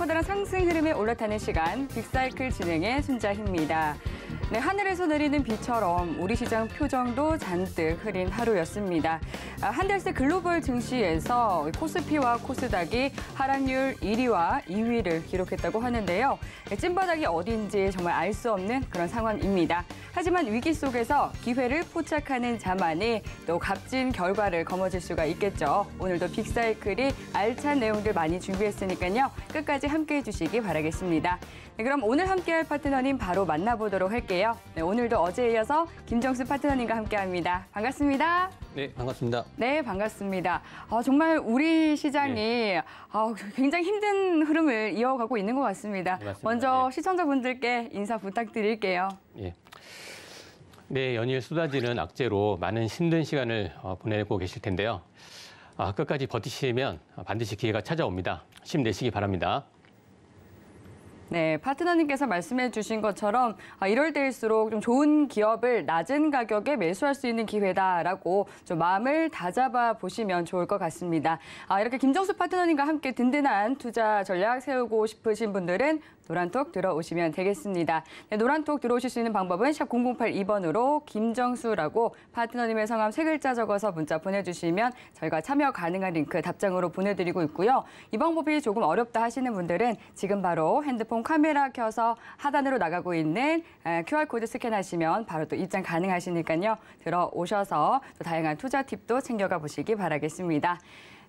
커다란 상승 흐름에 올라타는 시간 빅사이클 진행의 순자희입니다. 네, 하늘에서 내리는 비처럼 우리 시장 표정도 잔뜩 흐린 하루였습니다. 아, 한달 새 글로벌 증시에서 코스피와 코스닥이 하락률 1위와 2위를 기록했다고 하는데요. 네, 찐바닥이 어딘지 정말 알 수 없는 그런 상황입니다. 하지만 위기 속에서 기회를 포착하는 자만이 또 값진 결과를 거머쥘 수가 있겠죠. 오늘도 빅사이클이 알찬 내용들 많이 준비했으니까요. 끝까지 함께해 주시기 바라겠습니다. 네, 그럼 오늘 함께할 파트너님 바로 만나보도록 할게요. 텐데요. 네, 오늘도 어제에 이어서 김정수 파트너님과 함께합니다. 반갑습니다. 네, 반갑습니다. 네, 반갑습니다. 아, 정말 우리 시장이 네. 아, 굉장히 힘든 흐름을 이어가고 있는 것 같습니다. 네, 먼저 네. 시청자분들께 인사 부탁드릴게요. 예. 네, 연일 쏟아지는 악재로 많은 힘든 시간을 어, 보내고 계실 텐데요. 아, 끝까지 버티시면 반드시 기회가 찾아옵니다. 힘내시기 바랍니다. 네, 파트너님께서 말씀해 주신 것처럼 아, 이럴 때일수록 좀 좋은 기업을 낮은 가격에 매수할 수 있는 기회다라고 좀 마음을 다잡아 보시면 좋을 것 같습니다. 아, 이렇게 김정수 파트너님과 함께 든든한 투자 전략 세우고 싶으신 분들은 노란톡 들어오시면 되겠습니다. 네, 노란톡 들어오실 수 있는 방법은 샵 0082번으로 김정수라고 파트너님의 성함 세 글자 적어서 문자 보내주시면 저희가 참여 가능한 링크 답장으로 보내드리고 있고요. 이 방법이 조금 어렵다 하시는 분들은 지금 바로 핸드폰 카메라 켜서 하단으로 나가고 있는 QR코드 스캔하시면 바로 또 입장 가능하시니까요. 들어오셔서 또 다양한 투자 팁도 챙겨가 보시기 바라겠습니다.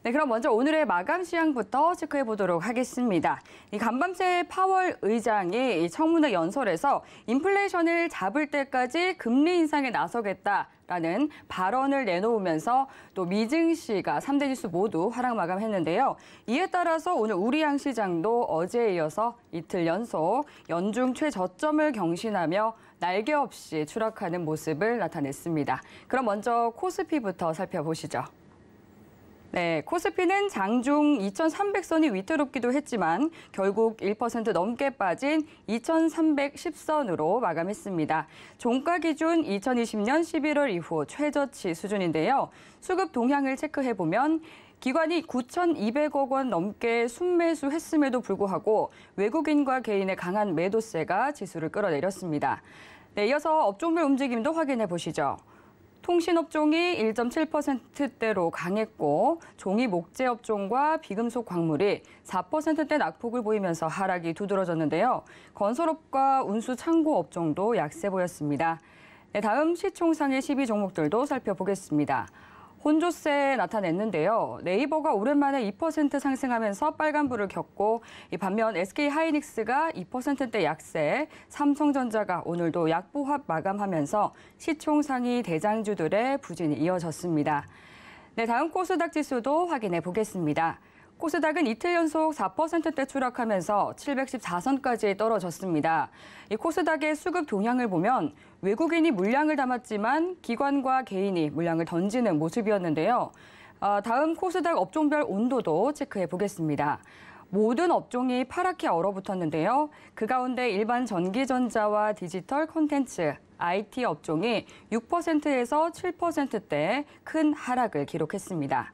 네, 그럼 먼저 오늘의 마감 시향부터 체크해 보도록 하겠습니다. 이 간밤새 파월 의장이 청문회 연설에서 인플레이션을 잡을 때까지 금리 인상에 나서겠다라는 발언을 내놓으면서 또 미증시가 3대 지수 모두 하락 마감했는데요. 이에 따라서 오늘 우리 양시장도 어제에 이어서 이틀 연속 연중 최저점을 경신하며 날개 없이 추락하는 모습을 나타냈습니다. 그럼 먼저 코스피부터 살펴보시죠. 네, 코스피는 장중 2,300선이 위태롭기도 했지만 결국 1% 넘게 빠진 2,310선으로 마감했습니다. 종가 기준 2020년 11월 이후 최저치 수준인데요. 수급 동향을 체크해 보면 기관이 9,200억 원 넘게 순매수했음에도 불구하고 외국인과 개인의 강한 매도세가 지수를 끌어내렸습니다. 네, 이어서 업종별 움직임도 확인해 보시죠. 통신업종이 1.7%대로 강했고 종이 목재 업종과 비금속 광물이 4%대 낙폭을 보이면서 하락이 두드러졌는데요. 건설업과 운수 창고 업종도 약세 보였습니다. 네, 다음 시총상의 12 종목들도 살펴보겠습니다. 혼조세 나타냈는데요. 네이버가 오랜만에 2% 상승하면서 빨간불을 겪고 반면 SK 하이닉스가 2%대 약세, 삼성전자가 오늘도 약보합 마감하면서 시총 상위 대장주들의 부진이 이어졌습니다. 네, 다음 코스닥 지수도 확인해 보겠습니다. 코스닥은 이틀 연속 4%대 추락하면서 714선까지 떨어졌습니다. 이 코스닥의 수급 동향을 보면 외국인이 물량을 담았지만 기관과 개인이 물량을 던지는 모습이었는데요. 아, 다음 코스닥 업종별 온도도 체크해 보겠습니다. 모든 업종이 파랗게 얼어붙었는데요. 그 가운데 일반 전기전자와 디지털 콘텐츠, IT 업종이 6%에서 7%대 큰 하락을 기록했습니다.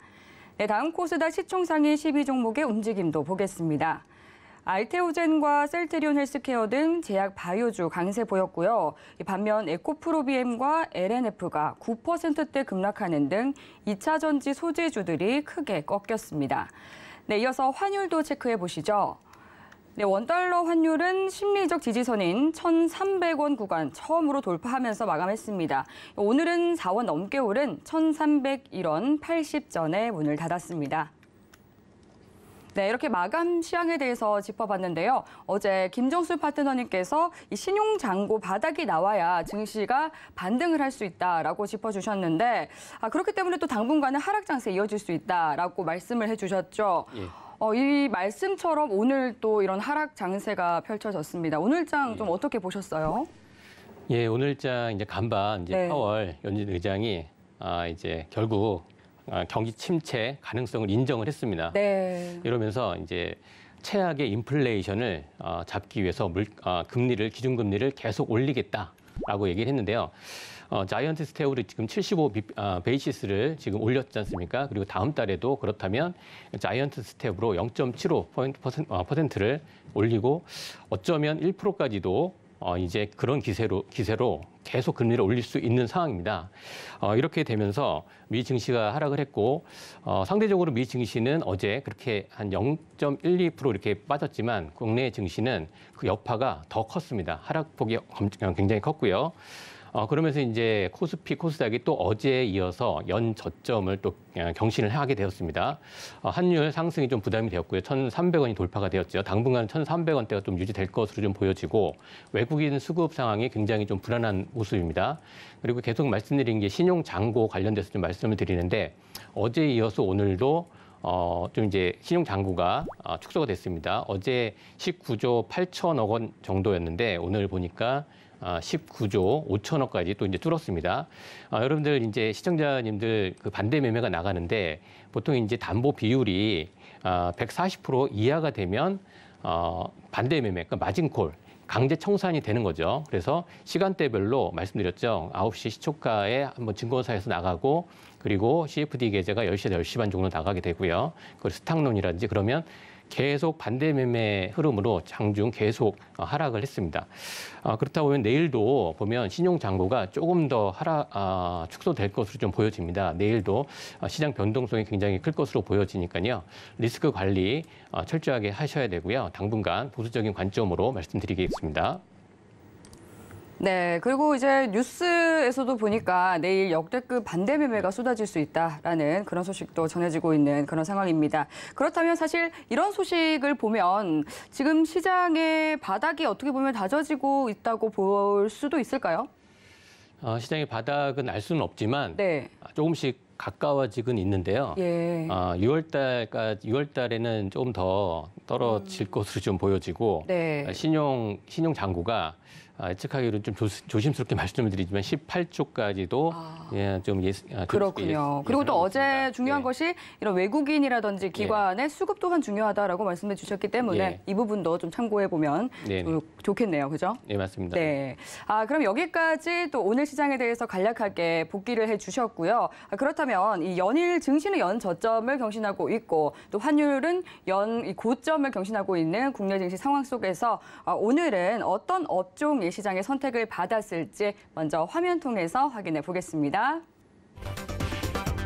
네, 다음 코스닥 시총상위 12종목의 움직임도 보겠습니다. 알테오젠과 셀트리온 헬스케어 등 제약 바이오주 강세 보였고요. 반면 에코프로비엠과 LNF가 9%대 급락하는 등 2차 전지 소재주들이 크게 꺾였습니다. 네, 이어서 환율도 체크해 보시죠. 네, 원달러 환율은 심리적 지지선인 1,300원 구간 처음으로 돌파하면서 마감했습니다. 오늘은 4원 넘게 오른 1,301원 80전에 문을 닫았습니다. 네, 이렇게 마감 시향에 대해서 짚어봤는데요. 어제 김정수 파트너님께서 이 신용잔고 바닥이 나와야 증시가 반등을 할 수 있다라고 짚어주셨는데 아, 그렇기 때문에 또 당분간은 하락 장세 이어질 수 있다라고 말씀을 해주셨죠. 예. 어, 이 말씀처럼 오늘 또 이런 하락 장세가 펼쳐졌습니다. 오늘장 좀 음. 어떻게 보셨어요? 예, 오늘장 이제 간밤 이제 네. 파월 연준 의장이 아 이제 결국 아, 경기 침체 가능성을 인정을 했습니다. 네. 이러면서 이제 최악의 인플레이션을 어, 잡기 위해서 물, 어, 금리를 기준금리를 계속 올리겠다라고 얘기를 했는데요. 어, 자이언트 스테으로 지금 75 비, 아, 베이시스를 지금 올렸지 않습니까? 그리고 다음 달에도 그렇다면 자이언트 스텝으로 0.75 포인트 퍼센트, 어, 퍼센트를 올리고 어쩌면 1%까지도 어, 이제 그런 기세로, 기세로 계속 금리를 올릴 수 있는 상황입니다. 어, 이렇게 되면서 미 증시가 하락을 했고, 어, 상대적으로 미 증시는 어제 그렇게 한 0.12% 이렇게 빠졌지만 국내 증시는 그 여파가 더 컸습니다. 하락폭이 어, 굉장히 컸고요. 어, 그러면서 이제 코스피 코스닥이 또 어제에 이어서 연 저점을 또 어, 경신을 하게 되었습니다. 어, 환율 상승이 좀 부담이 되었고요. 1,300원이 돌파가 되었죠. 당분간 1,300원대가 좀 유지될 것으로 좀 보여지고 외국인 수급 상황이 굉장히 좀 불안한 모습입니다. 그리고 계속 말씀드린 게 신용 장고 관련돼서 좀 말씀을 드리는데 어제에 이어서 오늘도 어, 좀 이제 신용 잔고가 어, 축소가 됐습니다. 어제 19조 8천억 원 정도였는데 오늘 보니까 19조 어, 5천억까지 또 이제 뚫었습니다. 아, 어, 여러분들 이제 시청자님들 그 반대 매매가 나가는데 보통 이제 담보 비율이 아, 어, 140% 이하가 되면 어, 반대 매매, 그러니까 마진콜, 강제 청산이 되는 거죠. 그래서 시간대별로 말씀드렸죠. 9시 시초가에 한번 증권사에서 나가고 그리고 CFD 계좌가 10시에서 10시 반 정도 나가게 되고요. 그걸 스탁론이라든지 그러면 계속 반대 매매 흐름으로 장중 계속 어, 하락을 했습니다. 어, 그렇다 보면 내일도 보면 신용 잔고가 조금 더 하락 아, 축소될 것으로 좀 보여집니다. 내일도 어, 시장 변동성이 굉장히 클 것으로 보여지니까요. 리스크 관리 철저하게 하셔야 되고요. 당분간 보수적인 관점으로 말씀드리겠습니다. 네, 그리고 이제 뉴스에서도 보니까 내일 역대급 반대 매매가 쏟아질 수 있다라는 그런 소식도 전해지고 있는 그런 상황입니다. 그렇다면 사실 이런 소식을 보면 지금 시장의 바닥이 어떻게 보면 다져지고 있다고 볼 수도 있을까요? 어, 시장의 바닥은 알 수는 없지만 네. 조금씩 가까워지긴 있는데요. 예. 어, 6월 달까지 6월 달에는 조금 더 떨어질 음. 것으로 좀 보여지고 네. 신용 신용 잔고가 아, 예측하기로는 좀 조, 심스럽게 말씀을 드리지만 18조까지도 아, 예, 좀 예, 그렇군요. 예, 그리고 또 어제 있습니다. 중요한 예. 것이 이런 외국인이라든지 예. 기관의 수급 또한 중요하다라고 말씀해 주셨기 때문에 예. 이 부분도 좀 참고해 보면 좋겠네요. 그죠? 네, 맞습니다. 네. 아, 그럼 여기까지 또 오늘 시장에 대해서 간략하게 복기를 해 주셨고요. 아, 그렇다면 이 연일 증시는 연 저점을 경신하고 있고 또 환율은 연 고점을 경신하고 있는 국내 증시 상황 속에서 아, 오늘은 어떤 업종이 이 시장의 선택을 받았을지 먼저 화면 통해서 확인해 보겠습니다.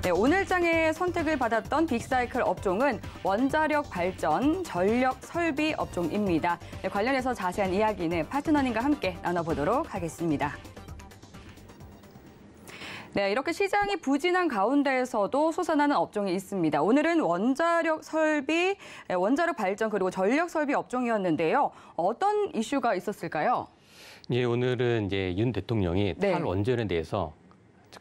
네, 오늘 장의 선택을 받았던 빅사이클 업종은 원자력 발전, 전력 설비 업종입니다. 네, 관련해서 자세한 이야기는 파트너님과 함께 나눠보도록 하겠습니다. 네, 이렇게 시장이 부진한 가운데에서도 솟아나는 업종이 있습니다. 오늘은 원자력 설비, 네, 원자력 발전 그리고 전력 설비 업종이었는데요. 어떤 이슈가 있었을까요? 예, 오늘은 이제 윤 대통령이 네. 탈원전에 대해서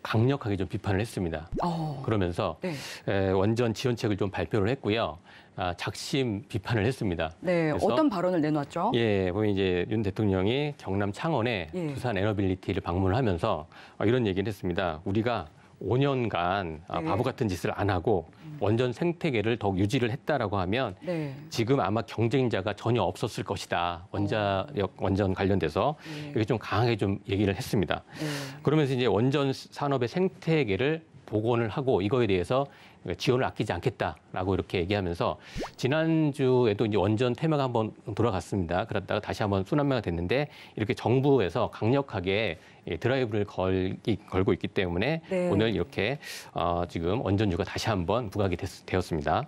강력하게 좀 비판을 했습니다. 어. 그러면서 네. 에, 원전 지원책을 좀 발표를 했고요. 아, 작심 비판을 했습니다. 네, 어떤 발언을 내놨죠? 예, 보면 이제 윤 대통령이 경남 창원에 예. 두산 에너빌리티를 방문을 하면서 아, 이런 얘기를 했습니다. 우리가 5년간 아, 네. 바보 같은 짓을 안 하고 원전 생태계를 더욱 유지를 했다라고 하면 네. 지금 아마 경쟁자가 전혀 없었을 것이다. 원자력 원전 관련돼서 네. 이게 좀 강하게 좀 얘기를 했습니다. 네. 그러면서 이제 원전 산업의 생태계를 복원을 하고 이거에 대해서 그러니까 지원을 아끼지 않겠다라고 이렇게 얘기하면서 지난주에도 이제 원전 테마가 한번 돌아갔습니다. 그러다가 다시 한번 순환매가 됐는데 이렇게 정부에서 강력하게 드라이브를 걸, 기 걸고 있기 때문에 네. 오늘 이렇게 어, 지금 원전주가 다시 한번 부각이 됐, 되었습니다.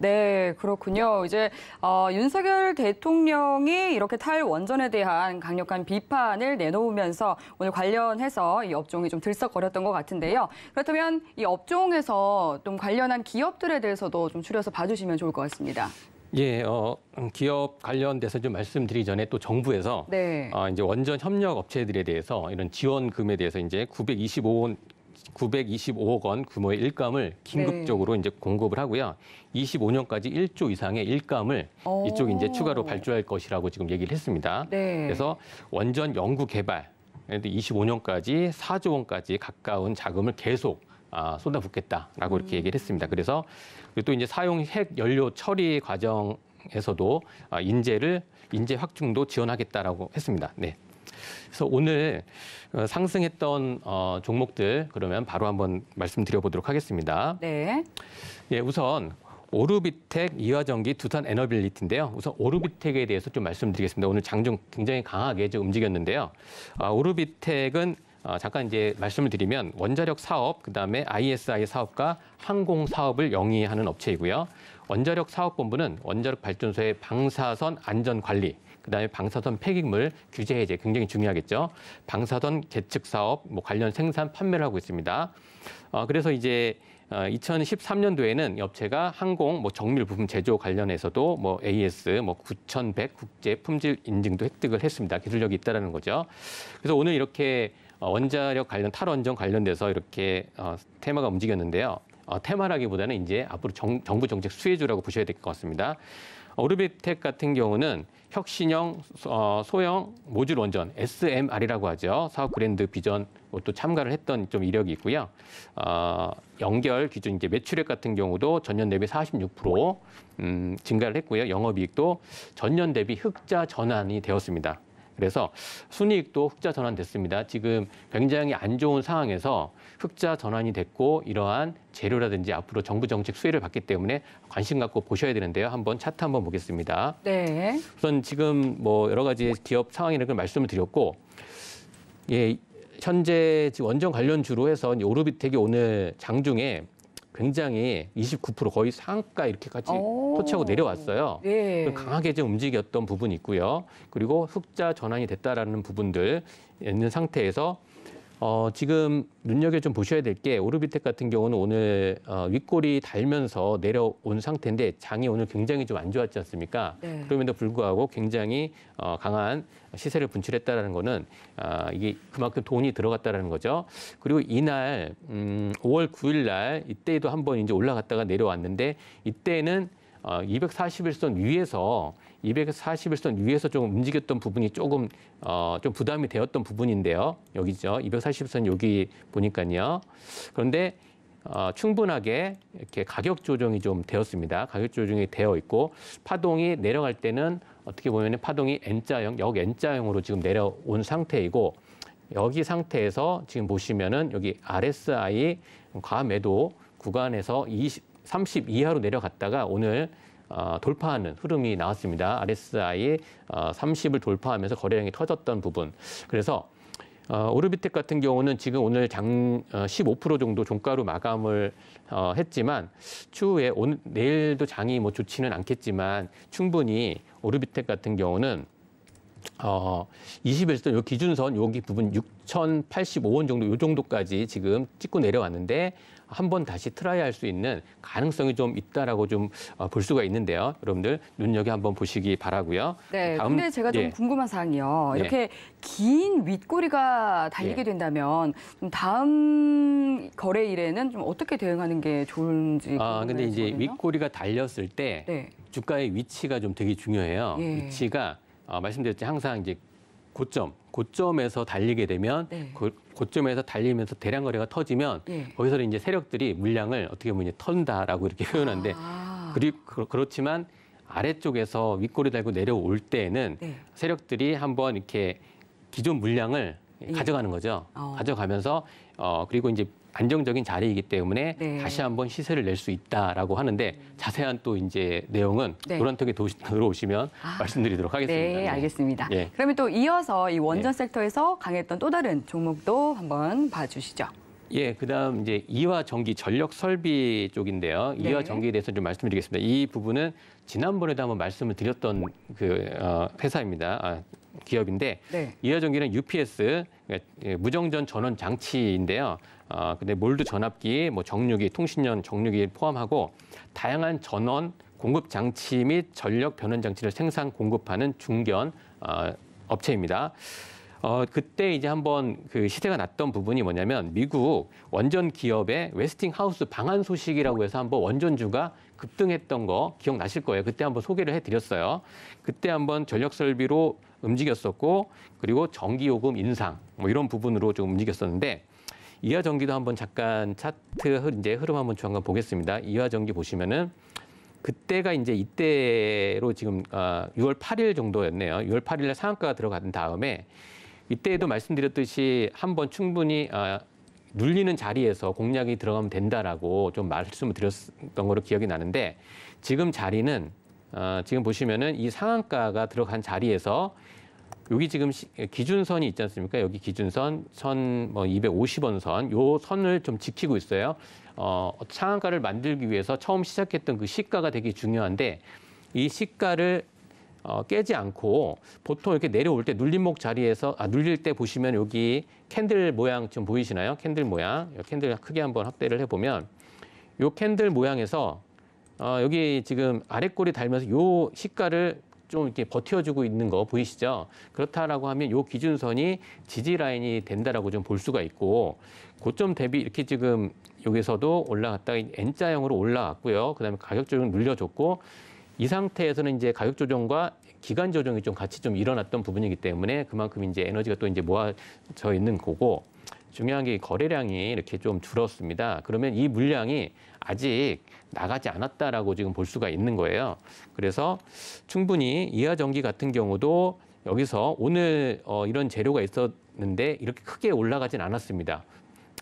네, 그렇군요. 이제 어, 윤석열 대통령이 이렇게 탈원전에 대한 강력한 비판을 내놓으면서 오늘 관련해서 이 업종이 좀 들썩거렸던 것 같은데요. 그렇다면 이 업종에서 좀 관련한 기업들에 대해서도 좀 추려서 봐주시면 좋을 것 같습니다. 예, 어, 음, 기업 관련돼서 좀 말씀드리기 전에 또 정부에서 네. 어, 이제 원전 협력 업체들에 대해서 이런 지원금에 대해서 이제 925원 925억 원 규모의 일감을 긴급적으로 네. 이제 공급을 하고요. 25년까지 1조 이상의 일감을 오. 이쪽 이제 추가로 발주할 것이라고 지금 얘기를 했습니다. 네. 그래서 원전 연구 개발 25년까지 4조 원까지 가까운 자금을 계속 아, 쏟아붓겠다라고 이렇게 얘기를 했습니다. 그래서 또 이제 사용 핵 연료 처리 과정에서도 아, 인재를 인재 확충도 지원하겠다라고 했습니다. 네. 그래서 오늘 어, 상승했던 어, 종목들 그러면 바로 한번 말씀드려보도록 하겠습니다. 네. 예, 우선 오르비텍, 이화전기, 두산 에너빌리티인데요. 우선 오르비텍에 대해서 좀 말씀드리겠습니다. 오늘 장중 굉장히 강하게 좀 움직였는데요. 아, 오르비텍은 어, 잠깐 이제 말씀을 드리면 원자력 사업, 그다음에 ISI 사업과 항공 사업을 영위하는 업체이고요. 원자력 사업본부는 원자력 발전소의 방사선 안전 관리, 그다음에 방사선 폐기물 규제 해제 굉장히 중요하겠죠. 방사선 개측 사업 뭐 관련 생산 판매를 하고 있습니다. 어, 그래서 이제 2013년도에는 어, 업체가 항공 뭐 정밀 부품 제조 관련해서도 뭐 AS 뭐9100 국제 품질 인증도 획득을 했습니다. 기술력이 있다라는 거죠. 그래서 오늘 이렇게 어, 원자력 관련 탈원전 관련돼서 이렇게 어, 테마가 움직였는데요. 어, 테마라기보다는 이제 앞으로 정, 정부 정책 수혜주라고 보셔야 될 것 같습니다. 오르비텍 같은 경우는 혁신형 어, 소형 모듈 원전 SMR이라고 하죠. 사업 그랜드 비전 또 참가를 했던 좀 이력이 있고요. 어, 연결 기준 이제 매출액 같은 경우도 전년 대비 46% 음, 증가를 했고요. 영업이익도 전년 대비 흑자 전환이 되었습니다. 그래서 순이익도 흑자 전환됐습니다. 지금 굉장히 안 좋은 상황에서 흑자 전환이 됐고 이러한 재료라든지 앞으로 정부 정책 수혜를 받기 때문에 관심 갖고 보셔야 되는데요. 한번 차트 한번 보겠습니다. 네. 우선 지금 뭐 여러 가지 기업 상황이라는 걸 말씀을 드렸고 예, 현재 원전 관련 주로 해서 오르비텍이 오늘 장중에 굉장히 29% 거의 상가 이렇게까지 터치하고 내려왔어요. 예. 강하게 좀 움직였던 부분이 있고요. 그리고 흑자 전환이 됐다라는 부분들 있는 상태에서 어, 지금 눈여겨 좀 보셔야 될 게 오르비텍 같은 경우는 오늘 어, 윗골이 달면서 내려온 상태인데 장이 오늘 굉장히 좀 안 좋았지 않습니까? 네. 그럼에도 불구하고 굉장히 어, 강한 시세를 분출했다라는 거는 아, 이게 그만큼 돈이 들어갔다라는 거죠. 그리고 이날 음, 5월 9일 날 이때도 한번 이제 올라갔다가 내려왔는데 이때는 어, 2 4일선 위에서 2 4일선 위에서 조금 움직였던 부분이 조금 어, 좀 부담이 되었던 부분인데요. 여기죠. 241선 여기 보니까요. 그런데 어, 충분하게 이렇게 가격 조정이 좀 되었습니다. 가격 조정이 되어 있고 파동이 내려갈 때는 어떻게 보면 파동이 N자형, 역 N자형으로 지금 내려온 상태이고 여기 상태에서 지금 보시면은 여기 RSI 과매도 구간에서 20 30 이하로 내려갔다가 오늘 어, 돌파하는 흐름이 나왔습니다. RSI의 어, 30을 돌파하면서 거래량이 터졌던 부분. 그래서 어, 오르비텍 같은 경우는 지금 오늘 장 어, 15% 정도 종가로 마감을 어, 했지만 추후에 오늘, 내일도 장이 뭐 좋지는 않겠지만 충분히 오르비텍 같은 경우는 어, 20일선 요 기준선 여기 부분 6,085원 정도 요 정도까지 지금 찍고 내려왔는데 한번 다시 트라이할 수 있는 가능성이 좀 있다라고 좀볼 어, 수가 있는데요. 여러분들 눈여겨 한번 보시기 바라고요. 네. 그 다음, 근데 제가 좀 예. 궁금한 사항이요. 예. 이렇게 예. 긴 윗꼬리가 달리게 예. 된다면 다음 거래일에는 좀 어떻게 대응하는 게 좋은지. 아, 근데 이제 윗꼬리가 달렸을 때 네. 주가의 위치가 좀 되게 중요해요. 예. 위치가 어, 말씀드렸죠 항상 이제 고점 고점에서 달리게 되면 네. 고, 고점에서 달리면서 대량 거래가 터지면 네. 예. 거기서 이제 세력들이 물량을 어떻게 보면 이제 턴다라고 이렇게 표현하는데 아. 그리고 그렇지만 아래쪽에서 윗꼬리 달고 내려올 때에는 네. 세력들이 한번 이렇게 기존 물량을 예. 가져가는 거죠. 어. 가져가면서 어 그리고 이제 안정적인 자리이기 때문에 네. 다시 한번 시세를 낼 수 있다라고 하는데 음. 자세한 또 이제 내용은 네. 노란턱에 들어오시면 아, 말씀드리도록 하겠습니다. 네, 네. 알겠습니다. 네. 그러면 또 이어서 이 원전 예. 섹터에서 강했던 또 다른 종목도 한번 봐주시죠. 예, 그다음 이제 이화 전기 전력 설비 쪽인데요. 네. 이화 전기에 대해서 좀 말씀드리겠습니다. 이 부분은 지난번에도 한번 말씀을 드렸던 그 어, 회사입니다. 아, 기업인데 네. 이화 전기는 UPS 그러니까, 예, 무정전 전원 장치인데요. 어, 근데 몰드 전압기, 뭐 정류기, 통신연 정류기 포함하고 다양한 전원 공급 장치 및 전력 변환 장치를 생산 공급하는 중견 어, 업체입니다. 어, 그때 이제 한번 그 시세가 났던 부분이 뭐냐면 미국 원전 기업의 웨스팅하우스 방한 소식이라고 해서 한번 원전주가 급등했던 거 기억나실 거예요. 그때 한번 소개를 해드렸어요. 그때 한번 전력 설비로 움직였었고 그리고 전기 요금 인상 뭐 이런 부분으로 좀 움직였었는데 이화 전기도 한번 잠깐 차트 이제 흐름 한번 잠깐 보겠습니다. 이화 전기 보시면은 그때가 이제 이때로 지금 6월 아, 8일 정도였네요. 6월 8일에 상한가가 들어간 다음에 이때에도 말씀드렸듯이 한번 충분히 아, 눌리는 자리에서 공략이 들어가면 된다라고 좀 말씀을 드렸던 거로 기억이 나는데 지금 자리는 아, 지금 보시면은 이 상한가가 들어간 자리에서 여기 지금 시, 기준선이 있지 않습니까? 여기 기준선, 선뭐 250원 선, 요 선을 좀 지키고 있어요. 어, 상한가를 만들기 위해서 처음 시작했던 그 시가가 되게 중요한데 이 시가를 어, 깨지 않고 보통 이렇게 내려올 때 눌림목 자리에서 아, 눌릴 때 보시면 여기 캔들 모양 좀 보이시나요? 캔들 모양. 캔들 크게 한번 확대를 해보면 요 캔들 모양에서 어, 여기 지금 아랫골이 달면서 요 시가를 좀 이렇게 버텨주고 있는 거 보이시죠? 그렇다라고 하면 요 기준선이 지지 라인이 된다라고 좀 볼 수가 있고 고점 대비 이렇게 지금 여기서도 올라갔다가 N자형으로 올라왔고요 그다음에 가격 조정 눌려줬고 이 상태에서는 이제 가격 조정과 기간 조정이 좀 같이 좀 일어났던 부분이기 때문에 그만큼 이제 에너지가 또 이제 모아져 있는 거고 중요한 게 거래량이 이렇게 좀 줄었습니다. 그러면 이 물량이 아직 나가지 않았다라고 지금 볼 수가 있는 거예요. 그래서 충분히 이하 전기 같은 경우도 여기서 오늘 어, 이런 재료가 있었는데 이렇게 크게 올라가진 않았습니다.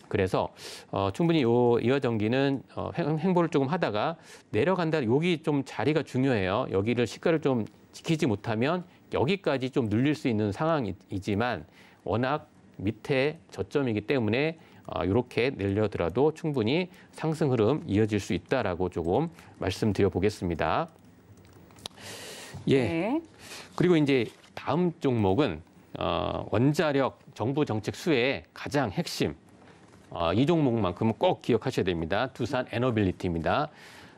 그래서 어, 충분히 요 이하 전기는 어, 행, 보를 조금 하다가 내려간다. 여기 좀 자리가 중요해요. 여기를 시가를 좀 지키지 못하면 여기까지 좀늘릴수 있는 상황이지만 워낙 밑에 저점이기 때문에 이렇게 어, 내려더라도 충분히 상승 흐름 이어질 수 있다라고 조금 말씀드려 보겠습니다. 예. 네. 그리고 이제 다음 종목은 어, 원자력 정부 정책 수혜의 가장 핵심 어, 이 종목만큼은 꼭 기억하셔야 됩니다. 두산 에너빌리티입니다.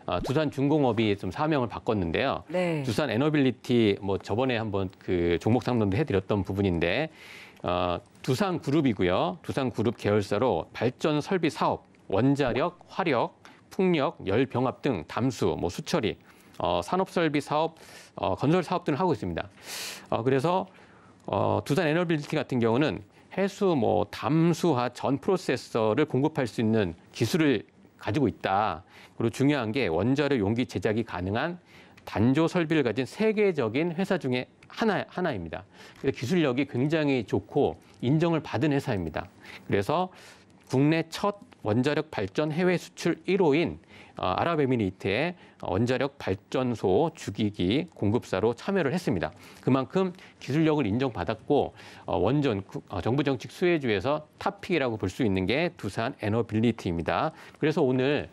아, 두산 중공업이 좀 사명을 바꿨는데요. 네. 두산 에너빌리티 뭐 저번에 한번 그 종목 상담도 해드렸던 부분인데 어, 두산 그룹이고요. 두산 그룹 계열사로 발전 설비 사업, 원자력, 화력, 풍력, 열 병합 등 담수, 뭐 수처리, 어, 산업 설비 사업, 어, 건설 사업 등을 하고 있습니다. 어, 그래서 어, 두산 에너빌리티 같은 경우는 해수, 뭐 담수화 전 프로세서를 공급할 수 있는 기술을 가지고 있다. 그리고 중요한 게 원자료 용기 제작이 가능한 단조 설비를 가진 세계적인 회사 중에 하나, 하나입니다. 기술력이 굉장히 좋고 인정을 받은 회사입니다. 그래서 국내 첫 원자력 발전 해외 수출 1호인 어, 아랍에미리트의 원자력 발전소 주기기 공급사로 참여를 했습니다. 그만큼 기술력을 인정받았고 어, 원전 어, 정부 정책 수혜주에서 탑픽이라고 볼 수 있는 게 두산 에너빌리티입니다. 그래서 오늘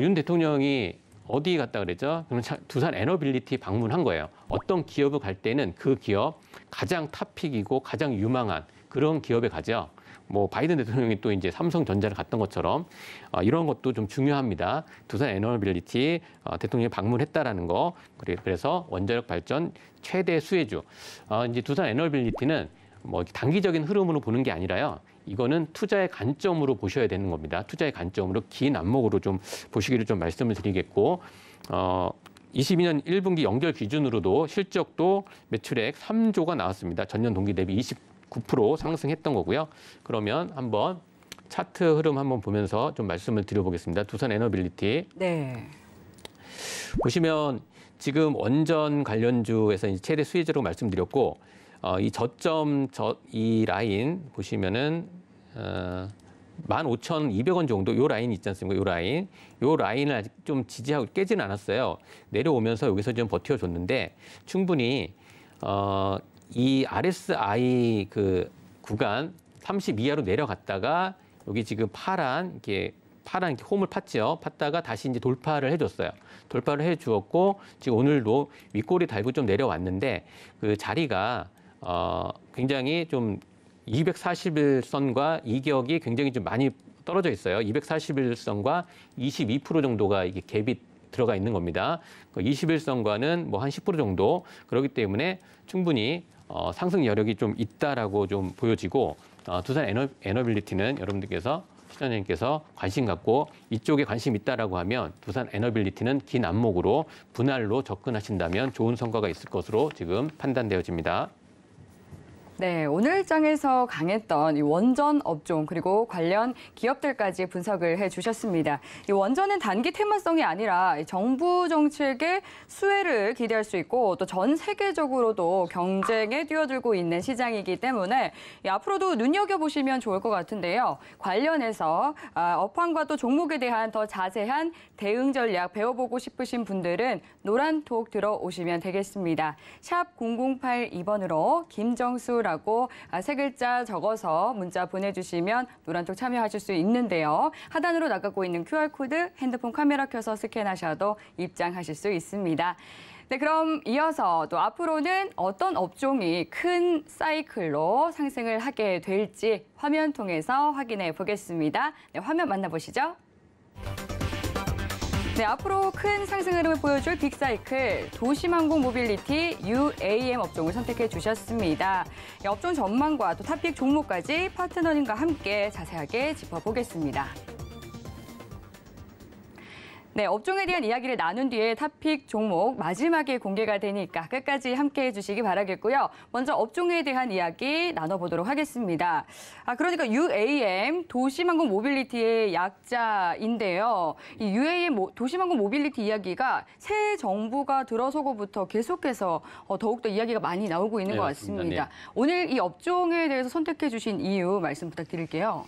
윤 대통령이 어디 갔다 그랬죠? 두산 에너빌리티 방문한 거예요. 어떤 기업을 갈 때는 그 기업 가장 탑픽이고 가장 유망한 그런 기업에 가죠. 뭐 바이든 대통령이 또 이제 삼성전자를 갔던 것처럼 어, 이런 것도 좀 중요합니다. 두산 에너빌리티 어, 대통령이 방문했다라는 거 그래서 원자력 발전 최대 수혜주 어, 이제 두산 에너빌리티는 뭐 단기적인 흐름으로 보는 게 아니라요. 이거는 투자의 관점으로 보셔야 되는 겁니다. 투자의 관점으로 긴 안목으로 좀 보시기를 좀 말씀을 드리겠고 어 22년 1분기 연결 기준으로도 실적도 매출액 3조가 나왔습니다. 전년 동기 대비 29% 상승했던 거고요. 그러면 한번 차트 흐름 한번 보면서 좀 말씀을 드려보겠습니다. 두산 에너빌리티. 네. 보시면 지금 원전 관련주에서 이제 최대 수혜자로 말씀드렸고 어, 이 저점 저 이 라인 보시면은 어, 15,200원 정도 요 라인 있지 않습니까? 요 라인. 요 라인을 아직 좀 지지하고 깨진 않았어요. 내려오면서 여기서 좀 버텨 줬는데 충분히 어, 이 RSI 그 구간 30 이하로 내려갔다가 여기 지금 파란 이렇게 파란 이렇게 홈을 팠죠. 팠다가 다시 이제 돌파를 해줬어요. 돌파를 해주었고 지금 오늘도 윗골이 달고 좀 내려왔는데 그 자리가 어, 굉장히 좀2 4일선과 이격이 굉장히 좀 많이 떨어져 있어요. 2 4일선과22% 정도가 이게 갭이 들어가 있는 겁니다. 21선과는 그 뭐한 10% 정도 그렇기 때문에 충분히 어, 상승 여력이 좀 있다라고 좀 보여지고 어, 두산 에너, 에너빌리티는 여러분들께서 시청자님께서 관심 갖고 이쪽에 관심 있다라고 하면 두산 에너빌리티는 긴 안목으로 분할로 접근하신다면 좋은 성과가 있을 것으로 지금 판단되어집니다. 네, 오늘 장에서 강했던 이 원전 업종 그리고 관련 기업들까지 분석을 해주셨습니다. 이 원전은 단기 테마성이 아니라 정부 정책의 수혜를 기대할 수 있고 또 전 세계적으로도 경쟁에 뛰어들고 있는 시장이기 때문에 앞으로도 눈여겨보시면 좋을 것 같은데요. 관련해서 아, 업황과 또 종목에 대한 더 자세한 대응 전략 배워보고 싶으신 분들은 노란톡 들어오시면 되겠습니다. 샵 0082번으로 김정수 참라고세 아, 글자 적어서 문자 보내주시면 노란톡 참여하실 수 있는데요. 하단으로 나가고 있는 QR코드 핸드폰 카메라 켜서 스캔하셔도 입장하실 수 있습니다. 네, 그럼 이어서 또 앞으로는 어떤 업종이 큰 사이클로 상승을 하게 될지 화면 통해서 확인해 보겠습니다. 네, 화면 만나보시죠. 네, 앞으로 큰 상승 흐름을 보여줄 빅사이클, 도심항공 모빌리티 UAM 업종을 선택해 주셨습니다. 업종 전망과 또 탑픽 종목까지 파트너님과 함께 자세하게 짚어보겠습니다. 네, 업종에 대한 이야기를 나눈 뒤에 탑픽 종목 마지막에 공개가 되니까 끝까지 함께해 주시기 바라겠고요. 먼저 업종에 대한 이야기 나눠보도록 하겠습니다. 아, 그러니까 UAM, 도시망공 모빌리티의 약자인데요. 이 UAM, 도시망공 모빌리티 이야기가 새 정부가 들어서고부터 계속해서 어, 더욱더 이야기가 많이 나오고 있는 네, 것 같습니다. 네. 오늘 이 업종에 대해서 선택해 주신 이유 말씀 부탁드릴게요.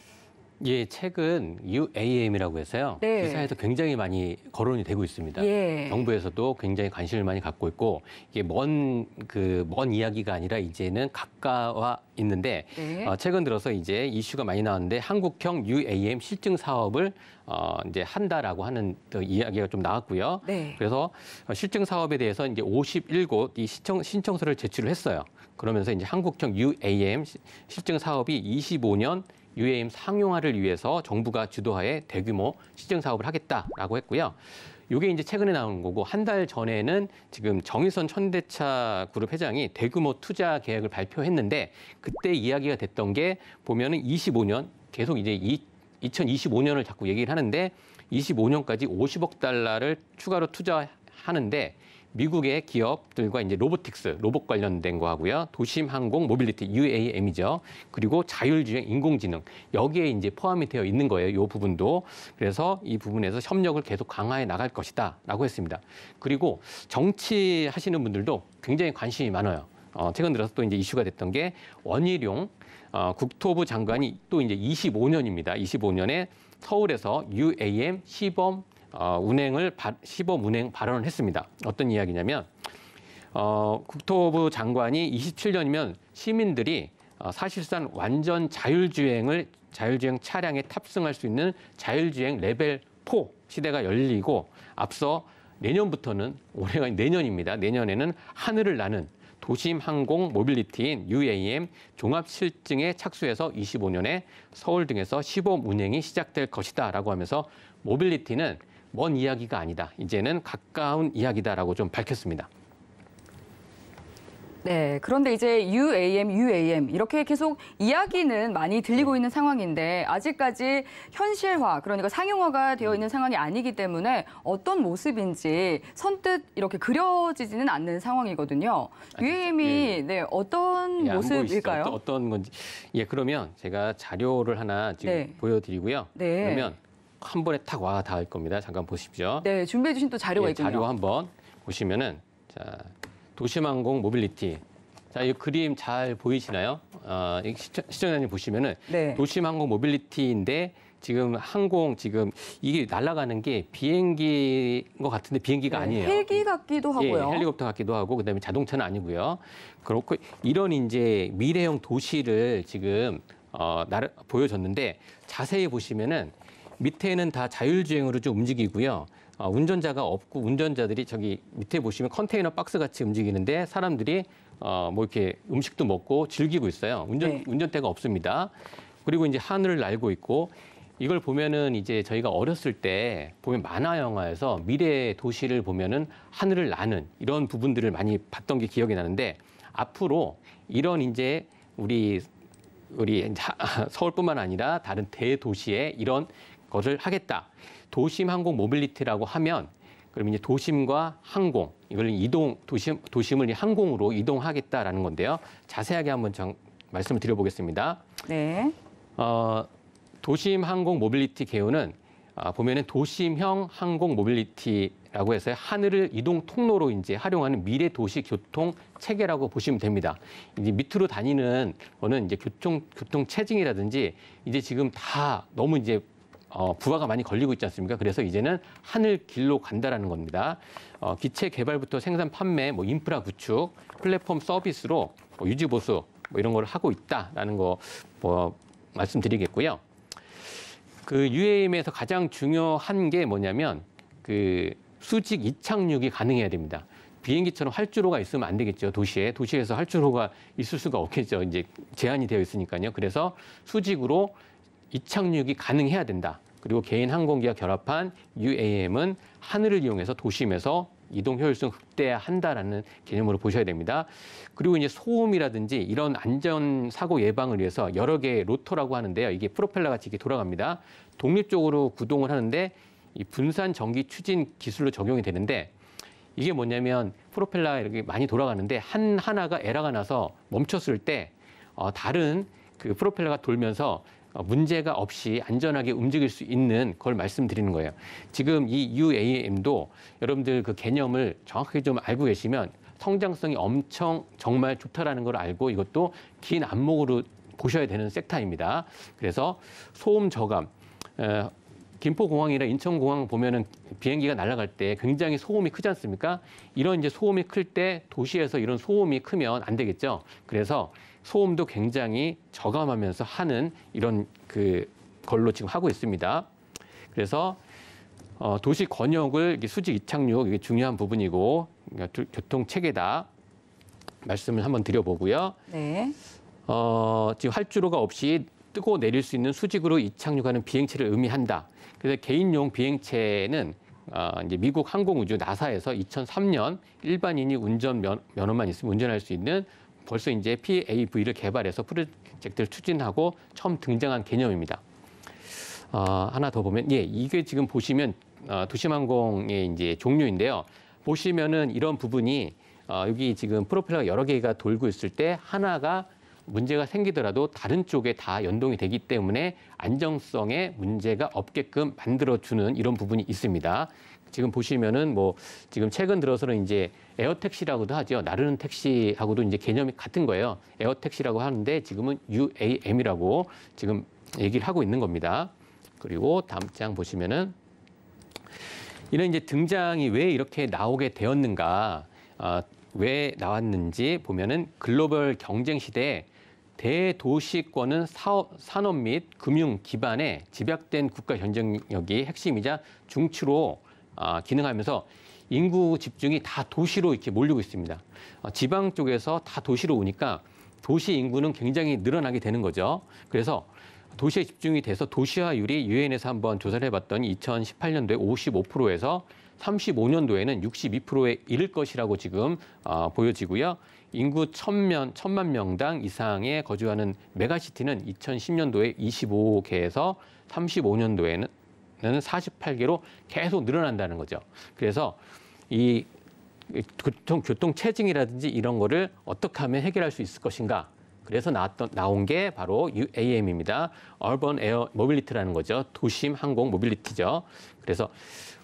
예, 책은 UAM이라고 해서요. 네. 기사에서 그 굉장히 많이 거론이 되고 있습니다. 예. 정부에서도 굉장히 관심을 많이 갖고 있고 이게 먼 그, 먼 이야기가 아니라 이제는 가까워 있는데 네. 어, 최근 들어서 이제 이슈가 많이 나왔는데 한국형 UAM 실증 사업을 어, 이제 한다라고 하는 이야기가 좀 나왔고요. 네. 그래서 어, 실증 사업에 대해서 이제 51곳 이 시청, 신청서를 제출을 했어요. 그러면서 이제 한국형 UAM 실증 사업이 25년 UAM 상용화를 위해서 정부가 주도하에 대규모 시정 사업을 하겠다라고 했고요. 이게 이제 최근에 나온 거고 한 달 전에는 지금 정의선 천대차 그룹 회장이 대규모 투자 계획을 발표했는데 그때 이야기가 됐던 게 보면은 25년 계속 이제 이, 2025년을 자꾸 얘기를 하는데 25년까지 50억 달러를 추가로 투자하는데 미국의 기업들과 이제 로보틱스, 로봇 관련된 거 하고요. 도심 항공 모빌리티 UAM이죠. 그리고 자율주행 인공지능 여기에 이제 포함이 되어 있는 거예요. 이 부분도. 그래서 이 부분에서 협력을 계속 강화해 나갈 것이다라고 했습니다. 그리고 정치 하시는 분들도 굉장히 관심이 많아요. 어, 최근 들어서 또 이제 이슈가 됐던 게 원희룡 어, 국토부 장관이 또 이제 25년입니다. 25년에 서울에서 UAM 시범 어, 운행을 시범 운행 발언을 했습니다. 어떤 이야기냐면 어, 국토부 장관이 27년이면 시민들이 어, 사실상 완전 자율주행을 자율주행 차량에 탑승할 수 있는 자율주행 레벨 4 시대가 열리고 앞서 내년부터는 올해가 내년입니다. 내년에는 하늘을 나는 도심 항공 모빌리티인 UAM 종합 실증에 착수해서 25년에 서울 등에서 시범 운행이 시작될 것이다라고 하면서 모빌리티는 먼 이야기가 아니다. 이제는 가까운 이야기다라고 좀 밝혔습니다. 네, 그런데 이제 UAM, UAM 이렇게 계속 이야기는 많이 들리고 네. 있는 상황인데 아직까지 현실화, 그러니까 상용화가 되어 있는 음. 상황이 아니기 때문에 어떤 모습인지 선뜻 이렇게 그려지지는 않는 상황이거든요. 아, UAM이 예, 예. 네, 어떤 예, 모습일까요? 어떤 건지. 예, 그러면 제가 자료를 하나 지금 네. 보여드리고요. 네. 그러면 한 번에 탁와 닿을 겁니다. 잠깐 보십시오. 네, 준비해 주신 또 자료가 예, 있군요. 자료 한번 보시면은 자, 도심항공 모빌리티. 자, 이 그림 잘 보이시나요? 어, 시청, 시청 자님 보시면은 네. 도심항공 모빌리티인데 지금 항공 지금 이게 날아가는 게 비행기인 것 같은데 비행기가 네, 아니에요. 헬기 같기도 예, 하고요. 예, 헬리콥터 같기도 하고 그다음에 자동차는 아니고요. 그렇고 이런 이제 미래형 도시를 지금 어, 나를 보여줬는데 자세히 보시면은 밑에는 다 자율주행으로 좀 움직이고요. 어, 운전자가 없고 운전자들이 저기 밑에 보시면 컨테이너 박스 같이 움직이는데 사람들이 어, 뭐 이렇게 음식도 먹고 즐기고 있어요. 운전 네. 운전대가 없습니다. 그리고 이제 하늘을 날고 있고 이걸 보면은 이제 저희가 어렸을 때 보면 만화 영화에서 미래의 도시를 보면은 하늘을 나는 이런 부분들을 많이 봤던 게 기억이 나는데 앞으로 이런 이제 우리 우리 서울뿐만 아니라 다른 대도시에 이런 거를 하겠다. 도심 항공 모빌리티라고 하면 그럼 이제 도심과 항공 이걸 이동 도심 도심을 항공으로 이동하겠다라는 건데요. 자세하게 한번 정, 말씀을 드려보겠습니다. 네. 어, 도심 항공 모빌리티 개요는 아, 보면은 도심형 항공 모빌리티라고 해서 하늘을 이동 통로로 이제 활용하는 미래 도시 교통 체계라고 보시면 됩니다. 이제 밑으로 다니는 거는 이제 교통 교통 체증이라든지 이제 지금 다 너무 이제 어, 부하가 많이 걸리고 있지 않습니까? 그래서 이제는 하늘 길로 간다라는 겁니다. 어, 기체 개발부터 생산 판매, 뭐 인프라 구축, 플랫폼 서비스로 뭐 유지 보수 뭐 이런 걸 하고 있다라는 거뭐 말씀드리겠고요. 그 UAM에서 가장 중요한 게 뭐냐면 그 수직 이착륙이 가능해야 됩니다. 비행기처럼 활주로가 있으면 안 되겠죠. 도시에 도시에서 활주로가 있을 수가 없겠죠. 이제 제한이 되어 있으니까요. 그래서 수직으로 이착륙이 가능해야 된다. 그리고 개인 항공기와 결합한 UAM은 하늘을 이용해서 도심에서 이동 효율성 극대화한다라는 개념으로 보셔야 됩니다. 그리고 이제 소음이라든지 이런 안전 사고 예방을 위해서 여러 개의 로터라고 하는데요. 이게 프로펠러 같이 이렇게 돌아갑니다. 독립적으로 구동을 하는데 이 분산 전기 추진 기술로 적용이 되는데 이게 뭐냐면 프로펠러 이렇게 많이 돌아가는데 한 하나가 에러가 나서 멈췄을 때 어, 다른 그 프로펠러가 돌면서 어, 문제가 없이 안전하게 움직일 수 있는 걸 말씀드리는 거예요. 지금 이 UAM도 여러분들 그 개념을 정확하게 좀 알고 계시면 성장성이 엄청 정말 좋다라는 걸 알고 이것도 긴 안목으로 보셔야 되는 섹터입니다. 그래서 소음 저감, 김포공항이나 인천공항 보면은 비행기가 날아갈 때 굉장히 소음이 크지 않습니까? 이런 이제 소음이 클 때 도시에서 이런 소음이 크면 안 되겠죠. 그래서 소음도 굉장히 저감하면서 하는 이런 그 걸로 지금 하고 있습니다. 그래서 어, 도시 권역을 수직 이착륙 이게 중요한 부분이고 그러니까 교통 체계다 말씀을 한번 드려보고요. 네. 어, 지금 활주로가 없이 뜨고 내릴 수 있는 수직으로 이착륙하는 비행체를 의미한다. 그래서 개인용 비행체는 어, 이제 미국 항공우주 나사에서 2003년 일반인이 운전 면허만 있으면 운전할 수 있는 벌써 이제 PAV를 개발해서 프로젝트를 추진하고 처음 등장한 개념입니다. 어, 하나 더 보면 예, 이게 지금 보시면 어, 도심항공의 이제 종류인데요. 보시면은 이런 부분이 어, 여기 지금 프로펠러가 여러 개가 돌고 있을 때 하나가 문제가 생기더라도 다른 쪽에 다 연동이 되기 때문에 안정성에 문제가 없게끔 만들어주는 이런 부분이 있습니다. 지금 보시면은 뭐 지금 최근 들어서는 이제 에어택시라고도 하죠. 나르는 택시하고도 이제 개념이 같은 거예요. 에어택시라고 하는데 지금은 UAM이라고 지금 얘기를 하고 있는 겁니다. 그리고 다음 장 보시면은 이런 이제 등장이 왜 이렇게 나오게 되었는가, 어, 왜 나왔는지 보면은 글로벌 경쟁 시대에 대도시권은 사업, 산업 및 금융 기반에 집약된 국가 경쟁력이 핵심이자 중추로 아, 기능하면서 인구 집중이 다 도시로 이렇게 몰리고 있습니다. 어, 지방 쪽에서 다 도시로 오니까 도시 인구는 굉장히 늘어나게 되는 거죠. 그래서 도시에 집중이 돼서 도시화율이 유엔에서 한번 조사를 해봤더니 2018년도에 55%에서 35년도에는 62%에 이를 것이라고 지금 어, 보여지고요. 인구 1000명, 1000만 명당 이상에 거주하는 메가시티는 2010년도에 25개에서 35년도에는 는 48개로 계속 늘어난다는 거죠. 그래서 이 교통, 교통 체증이라든지 이런 거를 어떻게 하면 해결할 수 있을 것인가 그래서 나왔던 나온 게 바로 UAM입니다. Urban Air Mobility라는 거죠. 도심 항공 모빌리티죠. 그래서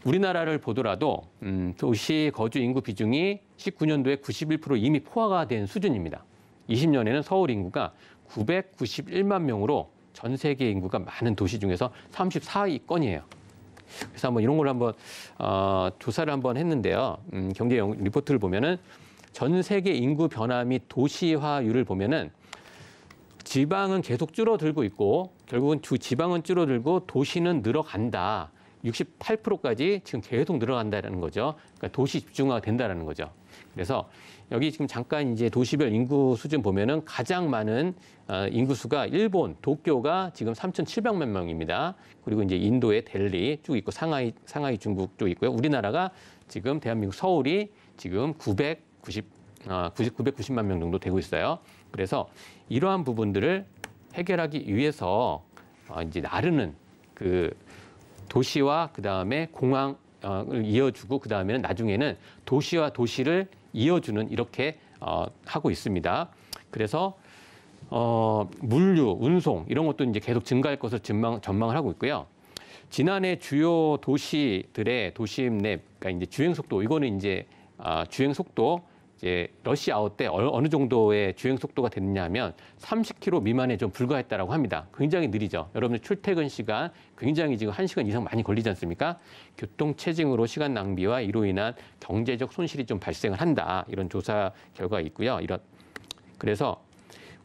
우리나라를 보더라도 음, 도시 거주 인구 비중이 19년도에 91% 이미 포화가 된 수준입니다. 20년에는 서울 인구가 991만 명으로 전 세계 인구가 많은 도시 중에서 34위 권이에요 그래서 한번 이런 걸 한번 어, 조사를 한번 했는데요. 음, 경제 리포트를 보면은 전 세계 인구 변화 및 도시화율을 보면은 지방은 계속 줄어들고 있고 결국은 주 지방은 줄어들고 도시는 늘어간다. 68%까지 지금 계속 늘어간다는 거죠. 그러니까 도시 집중화가 된다는 거죠. 그래서 여기 지금 잠깐 이제 도시별 인구 수준 보면은 가장 많은 어, 인구수가 일본 도쿄가 지금 3,700만 명입니다. 그리고 이제 인도의 델리 쭉 있고 상하이 상하이 중국 쪽 있고요. 우리나라가 지금 대한민국 서울이 지금 990 아, 90, 990만 명 정도 되고 있어요. 그래서 이러한 부분들을 해결하기 위해서 어, 이제 나르는 그 도시와 그 다음에 공항을 이어주고 그 다음에는 나중에는 도시와 도시를 이어주는 이렇게 어, 하고 있습니다. 그래서 어, 물류, 운송 이런 것도 이제 계속 증가할 것을 전망, 전망을 하고 있고요. 지난해 주요 도시들의 도심 내 그러니까 이제 주행 속도 이거는 이제 아, 주행 속도 이제 러시아웃 때 어느 정도의 주행 속도가 됐냐면 30km 미만에 좀 불과했다라고 합니다. 굉장히 느리죠. 여러분들 출퇴근 시간 굉장히 지금 1시간 이상 많이 걸리지 않습니까? 교통 체증으로 시간 낭비와 이로 인한 경제적 손실이 좀 발생을 한다. 이런 조사 결과가 있고요. 이런 그래서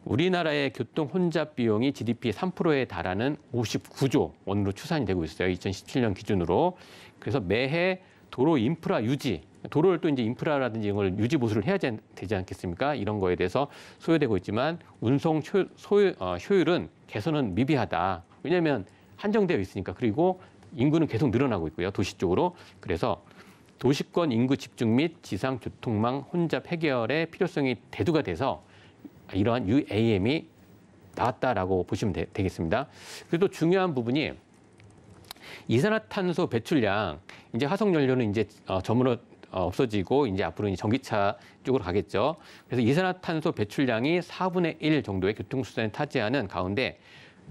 우리나라의 교통 혼잡 비용이 GDP의 3%에 달하는 59조 원으로 추산이 되고 있어요. 2017년 기준으로. 그래서 매해 도로 인프라 유지 도로를 또 이제 인프라라든지 이런 걸 유지 보수를 해야 되지 않겠습니까? 이런 거에 대해서 소요되고 있지만 운송 효율, 소유, 어, 효율은 개선은 미비하다. 왜냐하면 한정되어 있으니까 그리고 인구는 계속 늘어나고 있고요 도시 쪽으로 그래서 도시권 인구 집중 및 지상 교통망 혼잡 해결의 필요성이 대두가 돼서 이러한 UAM이 나왔다라고 보시면 되, 겠습니다 그리고 중요한 부분이 이산화탄소 배출량 이제 화석 연료는 이제 어, 저물어 어, 없어지고 이제 앞으로 이제 전기차 쪽으로 가겠죠. 그래서 이산화탄소 배출량이 4분의 1 정도의 교통수단에 타지하는 가운데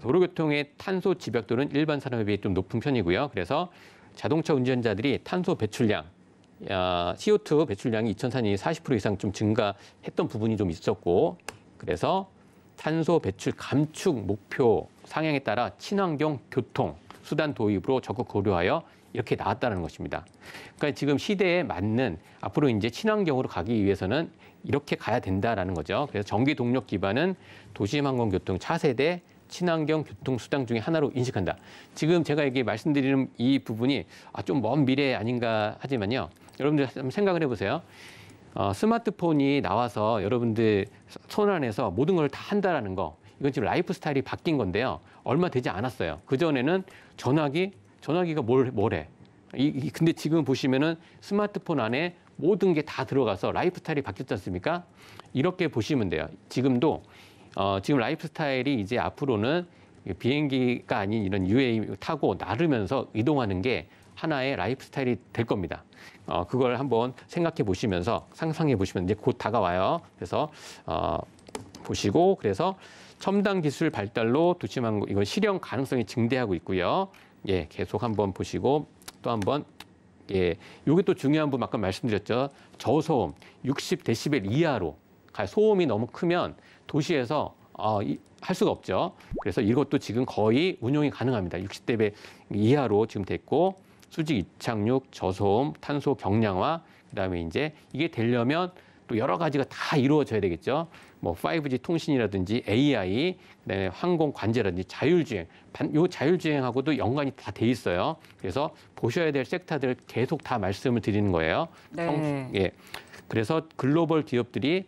도로교통의 탄소 집약도는 일반 산업에 비해 좀 높은 편이고요. 그래서 자동차 운전자들이 탄소 배출량 CO2 아, 배출량이 2004년에 40% 이상 좀 증가했던 부분이 좀 있었고 그래서 탄소 배출 감축 목표 상향에 따라 친환경 교통 수단 도입으로 적극 고려하여 이렇게 나왔다는 것입니다. 그러니까 지금 시대에 맞는 앞으로 이제 친환경으로 가기 위해서는 이렇게 가야 된다라는 거죠. 그래서 전기 동력 기반은 도심 항공교통 차세대 친환경 교통수단중에 하나로 인식한다. 지금 제가 이게 말씀드리는 이 부분이 아, 좀 먼 미래 아닌가 하지만요. 여러분들 한번 생각을 해보세요. 어, 스마트폰이 나와서 여러분들 손 안에서 모든 걸 다 한다라는 거. 이건 지금 라이프 스타일이 바뀐 건데요. 얼마 되지 않았어요. 그전에는 전화기, 전화기가 뭘, 뭘 해. 이, 이, 근데 지금 보시면은 스마트폰 안에 모든 게 다 들어가서 라이프 스타일이 바뀌었지 않습니까? 이렇게 보시면 돼요. 지금도, 어, 지금 라이프 스타일이 이제 앞으로는 비행기가 아닌 이런 UA 타고 나르면서 이동하는 게 하나의 라이프 스타일이 될 겁니다. 어, 그걸 한번 생각해 보시면서 상상해 보시면 이제 곧 다가와요. 그래서, 어, 보시고, 그래서 첨단 기술 발달로 도시만 이건 실현 가능성이 증대하고 있고요. 예, 계속 한번 보시고 또 한번 예, 요게 또 중요한 부분 아까 말씀드렸죠. 저소음 60데시벨 이하로 소음이 너무 크면 도시에서 어, 이, 할 수가 없죠. 그래서 이것도 지금 거의 운용이 가능합니다. 60데벨 이하로 지금 됐고 수직 이착륙, 저소음, 탄소 경량화 그다음에 이제 이게 되려면 또 여러 가지가 다 이루어져야 되겠죠. 뭐 5G 통신이라든지 AI, 그다음에 항공 관제라든지 자율주행, 요 자율주행하고도 연관이 다 돼 있어요. 그래서 보셔야 될 섹터들 계속 다 말씀을 드리는 거예요. 네. 평, 예. 그래서 글로벌 기업들이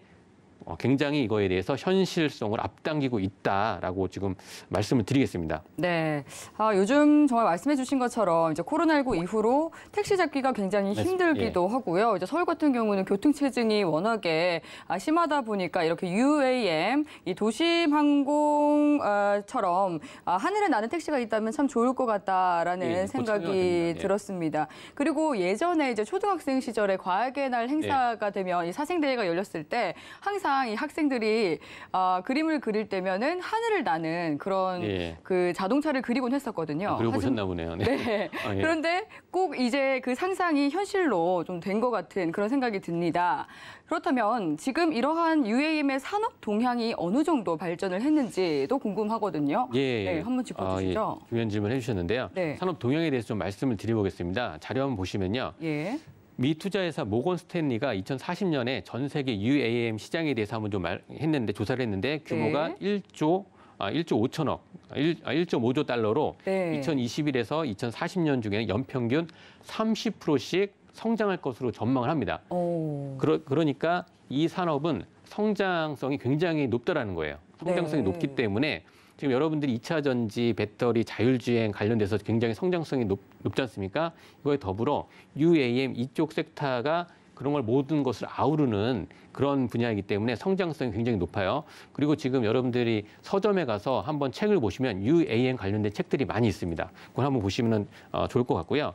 어, 굉장히 이거에 대해서 현실성을 앞당기고 있다라고 지금 말씀을 드리겠습니다. 네. 아, 요즘 정말 말씀해 주신 것처럼 이제 코로나19 이후로 택시 잡기가 굉장히 힘들기도 예. 하고요. 이제 서울 같은 경우는 교통체증이 워낙에 아, 심하다 보니까 이렇게 UAM, 이 도심 항공처럼 아, 하늘에 나는 택시가 있다면 참 좋을 것 같다라는 예, 예 생각이 예. 들었습니다. 그리고 예전에 이제 초등학생 시절에 과학의 날 행사가 예. 되면 이 사생대회가 열렸을 때 항상 항상 이 학생들이 어, 그림을 그릴 때면은 하늘을 나는 그런 예. 그 자동차를 그리곤 했었거든요. 아, 그리고 하지만, 보네요 네. 네. 아, 예. 그런데 꼭 이제 그 상상이 현실로 좀 된 것 같은 그런 생각이 듭니다. 그렇다면 지금 이러한 UAM의 산업 동향이 어느 정도 발전을 했는지도 궁금하거든요. 예, 네, 한번 짚어주시죠. 아, 예. 중요 질문 해주셨는데요. 네. 산업 동향에 대해서 좀 말씀을 드려보겠습니다. 자료 한번 보시면요. 예. 미 투자회사 모건 스탠리가 2040년에 전 세계 UAM 시장에 대해서 한번 좀 말, 했는데 조사를 했는데 규모가 네. 1조 아, 1조 5천억, 1, 아, 1.5조 달러로 네. 2021에서 2040년 중에 연평균 30%씩 성장할 것으로 전망을 합니다. 오. 그러, 그러니까 이 산업은 성장성이 굉장히 높다라는 거예요. 성장성이 네. 높기 때문에 지금 여러분들이 2차 전지, 배터리, 자율주행 관련돼서 굉장히 성장성이 높, 높지 않습니까? 이거에 더불어 UAM 이쪽 섹터가 그런 걸 모든 것을 아우르는 그런 분야이기 때문에 성장성이 굉장히 높아요. 그리고 지금 여러분들이 서점에 가서 한번 책을 보시면 UAM 관련된 책들이 많이 있습니다. 그걸 한번 보시면 어, 좋을 것 같고요.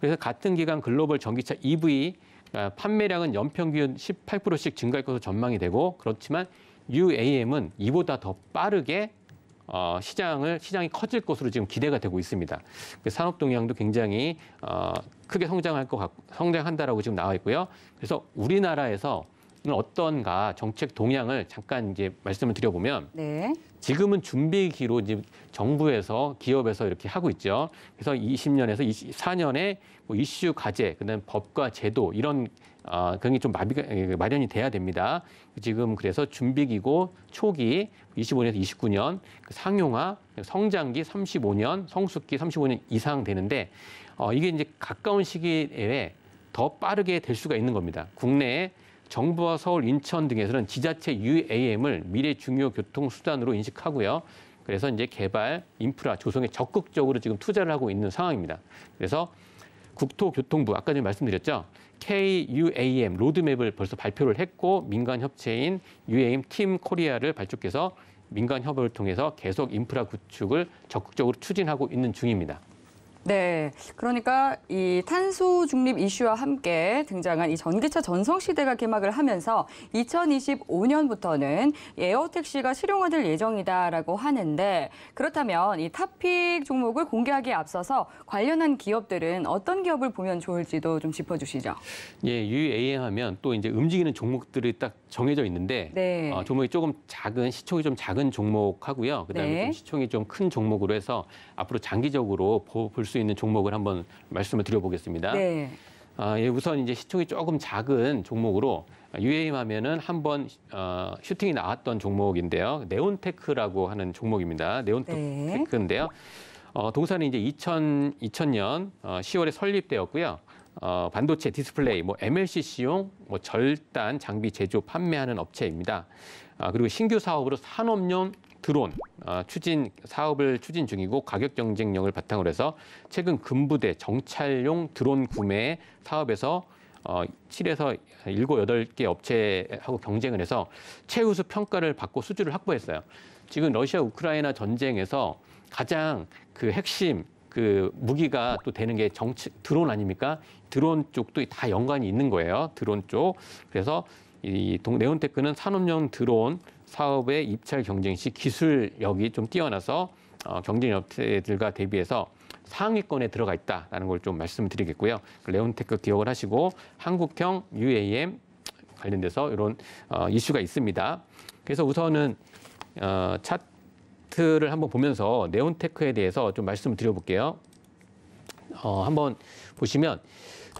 그래서 같은 기간 글로벌 전기차 EV 어, 판매량은 연평균 18%씩 증가할 것으로 전망이 되고 그렇지만 UAM은 이보다 더 빠르게 어, 시장을 시장이 커질 것으로 지금 기대가 되고 있습니다. 그 산업 동향도 굉장히 어, 크게 성장할 것 같고 성장한다라고 지금 나와 있고요. 그래서 우리나라에서 어떤가 정책 동향을 잠깐 이제 말씀을 드려보면 네. 지금은 준비기로 이제 정부에서 기업에서 이렇게 하고 있죠. 그래서 20년에서 24년에 뭐 이슈 과제, 그다음 법과 제도 이런 어, 그런 게좀 마비가 예, 그 마련이 돼야 됩니다. 지금 그래서 준비기고 초기 25년에서 29년, 그 상용화, 성장기 35년, 성숙기 35년 이상 되는데 어, 이게 이제 가까운 시기에 더 빠르게 될 수가 있는 겁니다. 국내에 정부와 서울, 인천 등에서는 지자체 UAM을 미래 중요 교통 수단으로 인식하고요. 그래서 이제 개발, 인프라 조성에 적극적으로 지금 투자를 하고 있는 상황입니다. 그래서 국토교통부 아까 전에 말씀드렸죠. KUAM 로드맵을 벌써 발표를 했고 민간 협체인 UAM 팀 코리아를 발족해서 민간 협업을 통해서 계속 인프라 구축을 적극적으로 추진하고 있는 중입니다. 네. 그러니까 이 탄소 중립 이슈와 함께 등장한 이 전기차 전성 시대가 개막을 하면서 2025년부터는 에어 택시가 실용화될 예정이다라고 하는데 그렇다면 이 탑픽 종목을 공개하기에 앞서서 관련한 기업들은 어떤 기업을 보면 좋을지도 좀 짚어 주시죠. 예, 유의하면 또 이제 움직이는 종목들이 딱 정해져 있는데 네. 어, 종목이 조금 작은 시총이 좀 작은 종목하고요. 그다음에 네. 좀 시총이 좀 큰 종목으로 해서 앞으로 장기적으로 볼수 있는 종목을 한번 말씀을 드려보겠습니다. 네. 아, 예, 우선 이제 시총이 조금 작은 종목으로 UAM 하면은 한번 어, 슈팅이 나왔던 종목인데요. 네온테크라고 하는 종목입니다. 네온테크인데요. 네. 어, 동사는 이제 2000, 2000년 어, 10월에 설립되었고요. 어, 반도체 디스플레이, 뭐 MLCC용 뭐 절단 장비 제조 판매하는 업체입니다. 아, 그리고 신규 사업으로 산업용 드론 아, 추진 사업을 추진 중이고 가격 경쟁력을 바탕으로 해서 최근 군부대 정찰용 드론 구매 사업에서 어, 7에서 7, 8개 업체하고 경쟁을 해서 최우수 평가를 받고 수주를 확보했어요. 지금 러시아 우크라이나 전쟁에서 가장 그 핵심 그 무기가 또 되는 게 정치 드론 아닙니까? 드론 쪽도 다 연관이 있는 거예요. 드론 쪽. 그래서 이 동, 네온테크는 산업용 드론 사업의 입찰 경쟁 시 기술력이 좀 뛰어나서 어, 경쟁 업체들과 대비해서 상위권에 들어가 있다라는 걸 좀 말씀드리겠고요. 그 레온테크 기억을 하시고 한국형 UAM 관련돼서 이런 어, 이슈가 있습니다. 그래서 우선은 어, 차트를 한번 보면서 네온테크에 대해서 좀 말씀을 드려볼게요. 어, 한번 보시면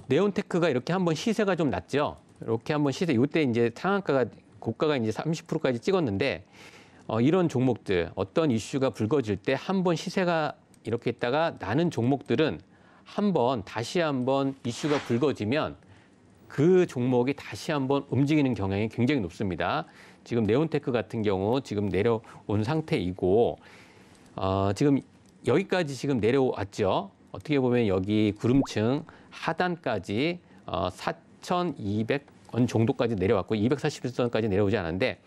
네온테크가 이렇게 한번 시세가 좀 났죠. 이렇게 한번 시세 이때 이제 상한가가 고가가 이제 30%까지 찍었는데 어, 이런 종목들 어떤 이슈가 불거질 때 한 번 시세가 이렇게 있다가 나는 종목들은 한 번 다시 한번 이슈가 불거지면 그 종목이 다시 한번 움직이는 경향이 굉장히 높습니다. 지금 네온테크 같은 경우 지금 내려온 상태이고 어, 지금 여기까지 지금 내려왔죠. 어떻게 보면 여기 구름층 하단까지 어, 4,200 어느 정도까지 내려왔고 241선까지 내려오지 않았는데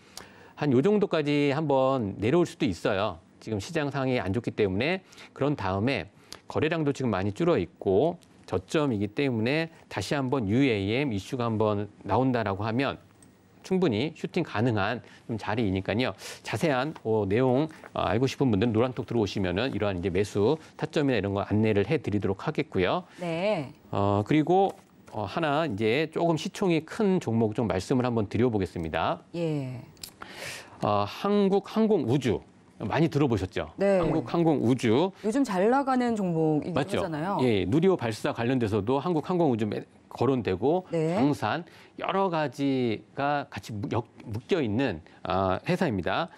한 요 정도까지 한번 내려올 수도 있어요. 지금 시장 상황이 안 좋기 때문에 그런 다음에 거래량도 지금 많이 줄어 있고 저점이기 때문에 다시 한번 UAM 이슈가 한번 나온다라고 하면 충분히 슈팅 가능한 좀 자리이니까요. 자세한 어, 내용 어, 알고 싶은 분들은 노란톡 들어오시면은 이러한 이제 매수 타점이나 이런 거 안내를 해드리도록 하겠고요. 네. 어 그리고 어, 하나 이제 조금 시총이 큰 종목 좀 말씀을 한번 드려보겠습니다. 예. 어, 한국 항공 우주 많이 들어보셨죠? 네. 한국 항공 우주. 요즘 잘 나가는 종목이잖아요 예, 누리호 발사 관련돼서도 한국 항공 우주 거론되고 네. 방산 여러 가지가 같이 묶여 있는 아, 회사입니다.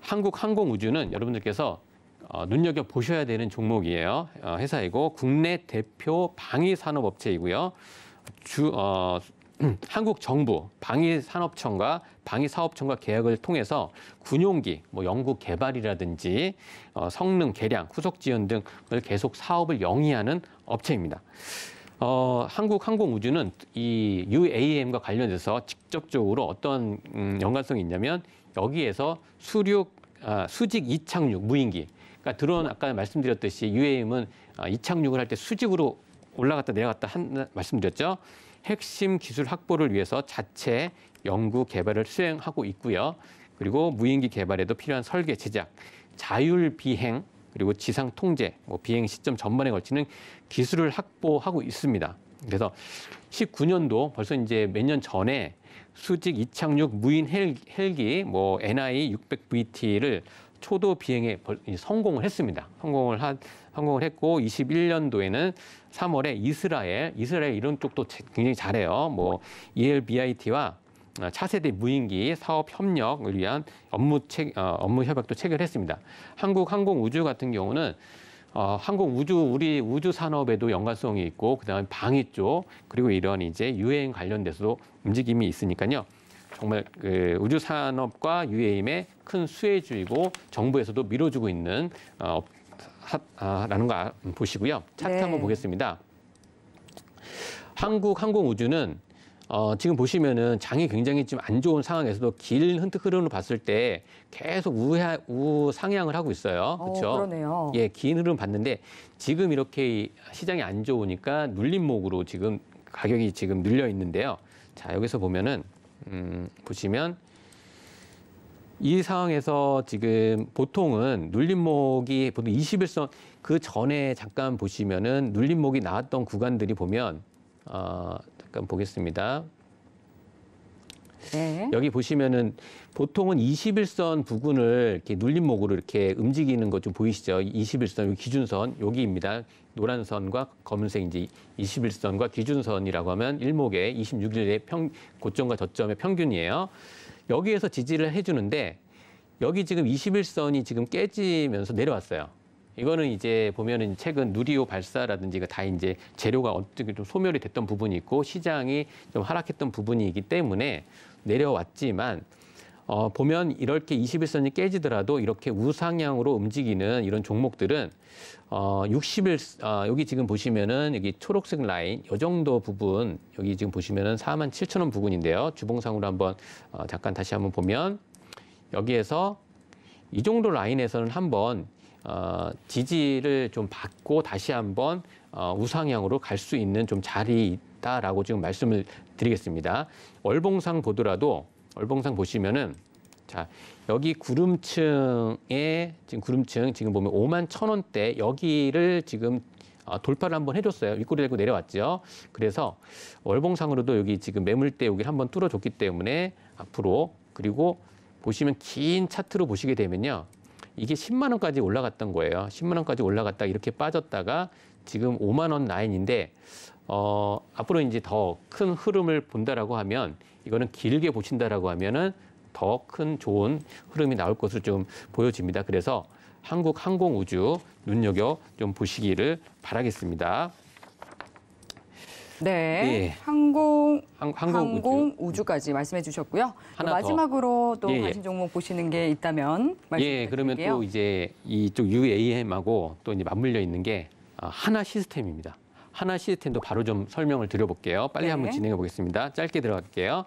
한국 항공 우주는 여러분들께서 어, 눈여겨 보셔야 되는 종목이에요. 어, 회사이고 국내 대표 방위 산업 업체이고요. 주 어, 한국 정부 방위산업청과 방위사업청과 계약을 통해서 군용기, 뭐 연구 개발이라든지 어, 성능 개량, 후속 지원 등을 계속 사업을 영위하는 업체입니다. 어, 한국항공우주는 이 UAM과 관련돼서 직접적으로 어떤 음, 연관성이 있냐면 여기에서 수륙, 아, 수직 이착륙 무인기 그러니까 드론 아까 말씀드렸듯이 UAM은 어, 이착륙을 할 때 수직으로 올라갔다 내려갔다 한 말씀드렸죠. 핵심 기술 확보를 위해서 자체 연구 개발을 수행하고 있고요. 그리고 무인기 개발에도 필요한 설계 제작, 자율 비행 그리고 지상 통제, 뭐 비행 시점 전반에 걸치는 기술을 확보하고 있습니다. 그래서 19년도 벌써 이제 몇 년 전에 수직 이착륙 무인 헬기, 헬기 뭐 NI 600VT를 초도 비행에 성공을 했습니다. 성공을 한 성공을 했고 21년도에는 3월에 이스라엘 이스라엘 이런 쪽도 굉장히 잘해요. 뭐 ELBIT와 어, 차세대 무인기 사업 협력을 위한 업무 책 어, 업무 협약도 체결했습니다. 한국 항공 우주 같은 경우는 어, 항공 우주 우리 우주 산업에도 연관성이 있고 그다음에 방위 쪽 그리고 이런 이제 유엔 관련돼서도 움직임이 있으니까요. 정말 그 우주 산업과 UAM의 큰 수혜주이고 정부에서도 밀어주고 있는 어, 하, 아, 라는 거 아, 음, 보시고요. 차트 네. 한번 보겠습니다. 한국 항공우주는 어, 지금 보시면은 장이 굉장히 좀 안 좋은 상황에서도 길 흔적 흐름을 봤을 때 계속 우하, 우상향을 하고 있어요. 그렇죠? 그러네요. 예, 긴 흐름 봤는데 지금 이렇게 시장이 안 좋으니까 눌림목으로 지금 가격이 지금 늘려 있는데요. 자, 여기서 보면은 음, 보시면 이 상황에서 지금 보통은 눌림목이 보통 21선 그 전에 잠깐 보시면은 눌림목이 나왔던 구간들이 보면 어, 잠깐 보겠습니다. 네. 여기 보시면은 보통은 21선 부근을 이렇게 눌림목으로 이렇게 움직이는 것 좀 보이시죠? 21선 기준선 여기입니다. 노란 선과 검은색 이제 21선과 기준선이라고 하면 일목에 26일의 평, 고점과 저점의 평균이에요. 여기에서 지지를 해주는데 여기 지금 21선이 지금 깨지면서 내려왔어요. 이거는 이제 보면은 최근 누리호 발사라든지 다 이제 재료가 어떻게 좀 소멸이 됐던 부분이 있고 시장이 좀 하락했던 부분이 기 때문에 내려왔지만 어, 보면 이렇게 21선이 깨지더라도 이렇게 우상향으로 움직이는 이런 종목들은 어, 60일 어, 여기 지금 보시면은 여기 초록색 라인 이 정도 부분 여기 지금 보시면은 4만 7천 원 부분인데요. 주봉상으로 한번 어, 잠깐 다시 한번 보면 여기에서 이 정도 라인에서는 한번 어, 지지를 좀 받고 다시 한번 어, 우상향으로 갈 수 있는 좀 자리 있다라고 지금 말씀을 드리겠습니다. 월봉상 보더라도 월봉상 보시면은 자 여기 구름층에 지금 구름층 지금 보면 5만 천 원대 여기를 지금 어, 돌파를 한번 해줬어요. 윗꼬리 들고 내려왔죠. 그래서 월봉상으로도 여기 지금 매물대 여기 를 한번 뚫어줬기 때문에 앞으로 그리고 보시면 긴 차트로 보시게 되면요. 이게 10만 원까지 올라갔던 거예요. 10만 원까지 올라갔다 이렇게 빠졌다가 지금 5만 원 라인인데 어, 앞으로 이제 더 큰 흐름을 본다라고 하면 이거는 길게 보신다라고 하면은 더 큰 좋은 흐름이 나올 것으로 좀 보여집니다. 그래서 한국 항공우주 눈여겨 좀 보시기를 바라겠습니다. 네. 예. 항공, 항, 공 항공 우주. 까지 말씀해 주셨고요. 마지막으로 더. 또 예, 예, 관심 종목 보시는 게 있다면 말씀해 주세요. 예, 그러면 드릴게요. 또 이제 이쪽 UAM하고 또 이제 맞물려 있는 게 아, 하나 시스템입니다. 하나 시스템도 바로 좀 설명을 드려볼게요. 빨리 네. 한번 진행해 보겠습니다. 짧게 들어갈게요.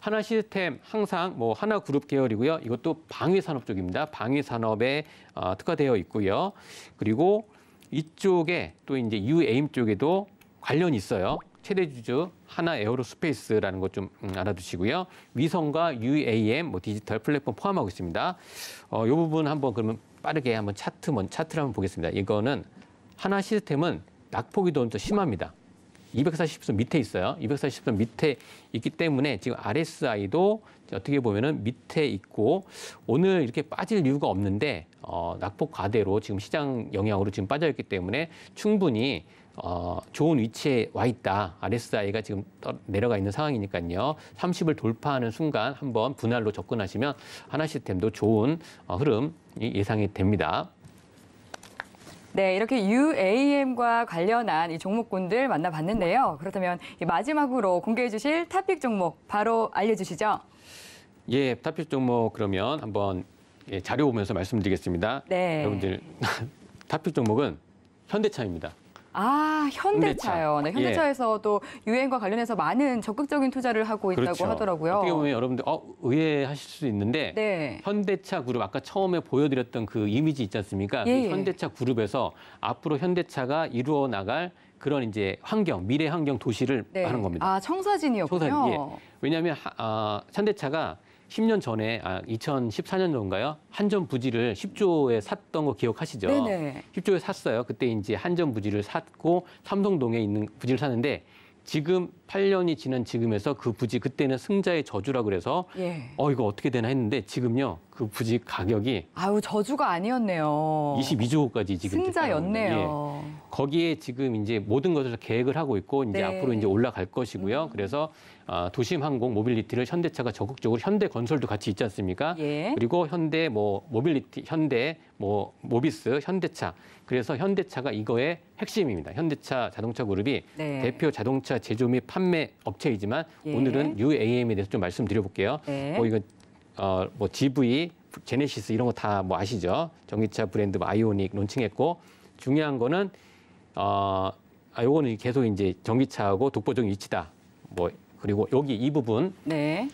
하나 시스템 항상 뭐 하나 그룹 계열이고요. 이것도 방위 산업 쪽입니다. 방위 산업에 어, 특화되어 있고요. 그리고 이쪽에 또 이제 UAM 쪽에도 관련이 있어요. 최대 주주 하나 에어로스페이스라는 것좀 음, 알아두시고요. 위성과 UAM 뭐 디지털 플랫폼 포함하고 있습니다. 어, 요 부분 한번 그러면 빠르게 한번 차트 먼 차트를 한번 보겠습니다. 이거는 하나 시스템은 낙폭이 더 심합니다. 240선 밑에 있어요. 240선 밑에 있기 때문에 지금 RSI도 어떻게 보면은 밑에 있고 오늘 이렇게 빠질 이유가 없는데 어, 낙폭 과대로 지금 시장 영향으로 지금 빠져 있기 때문에 충분히 어, 좋은 위치에 와 있다. RSI가 지금 내려가 있는 상황이니까요. 30을 돌파하는 순간 한번 분할로 접근하시면 하나시스템도 좋은 어, 흐름 예상이 됩니다. 네, 이렇게 UAM과 관련한 이 종목군들 만나봤는데요. 그렇다면 마지막으로 공개해 주실 탑픽 종목 바로 알려주시죠. 예, 탑픽 종목 그러면 한번 예, 자료 보면서 말씀드리겠습니다. 네. 여러분들 탑픽 종목은 현대차입니다. 아, 현대차요. 네, 예. 현대차에서도 예. 유행과 관련해서 많은 적극적인 투자를 하고 있다고 그렇죠. 하더라고요. 어떻게 보면 여러분들 어, 의외하실 수 있는데 네. 현대차 그룹 아까 처음에 보여드렸던 그 이미지 있지 않습니까? 그 예. 그 현대차 그룹에서 앞으로 현대차가 이루어 나갈 그런 이제 환경, 미래 환경 도시를 네. 하는 겁니다. 아, 청사진이었군요. 청사진, 예. 왜냐하면 아, 현대차가 10년 전에 아, 2 0 1 4년도가요 한전 부지를 10조에 샀던 거 기억하시죠? 네네. 10조에 샀어요. 그때 이제 한전 부지를 샀고 삼성동에 있는 부지를 샀는데 지금 8년이 지난 지금에서 그 부지 그때는 승자의 저주라 그래서 예. 어 이거 어떻게 되나 했는데 지금요 그 부지 가격이 아유 저주가 아니었네요. 22조까지 지금 승자였네요. 예. 거기에 지금 이제 모든 것을 계획을 하고 있고 이제 네. 앞으로 이제 올라갈 것이고요. 음. 그래서 아, 도심 항공 모빌리티를 현대차가 적극적으로 현대 건설도 같이 있지 않습니까? 예. 그리고 현대 뭐 모빌리티 현대 뭐 모비스 현대차 그래서 현대차가 이거의 핵심입니다. 현대차 자동차 그룹이 네. 대표 자동차 제조 및판 판매 업체이지만 예. 오늘은 UAM에 대해서 좀 말씀드려볼게요. 예. 뭐 이건 어, 뭐 GV, 제네시스 이런 거 다 뭐 아시죠? 전기차 브랜드 뭐 아이오닉 론칭했고 중요한 거는 어, 아, 요거는 계속 이제 전기차하고 독보적인 위치다. 뭐 그리고 여기 이 부분 네.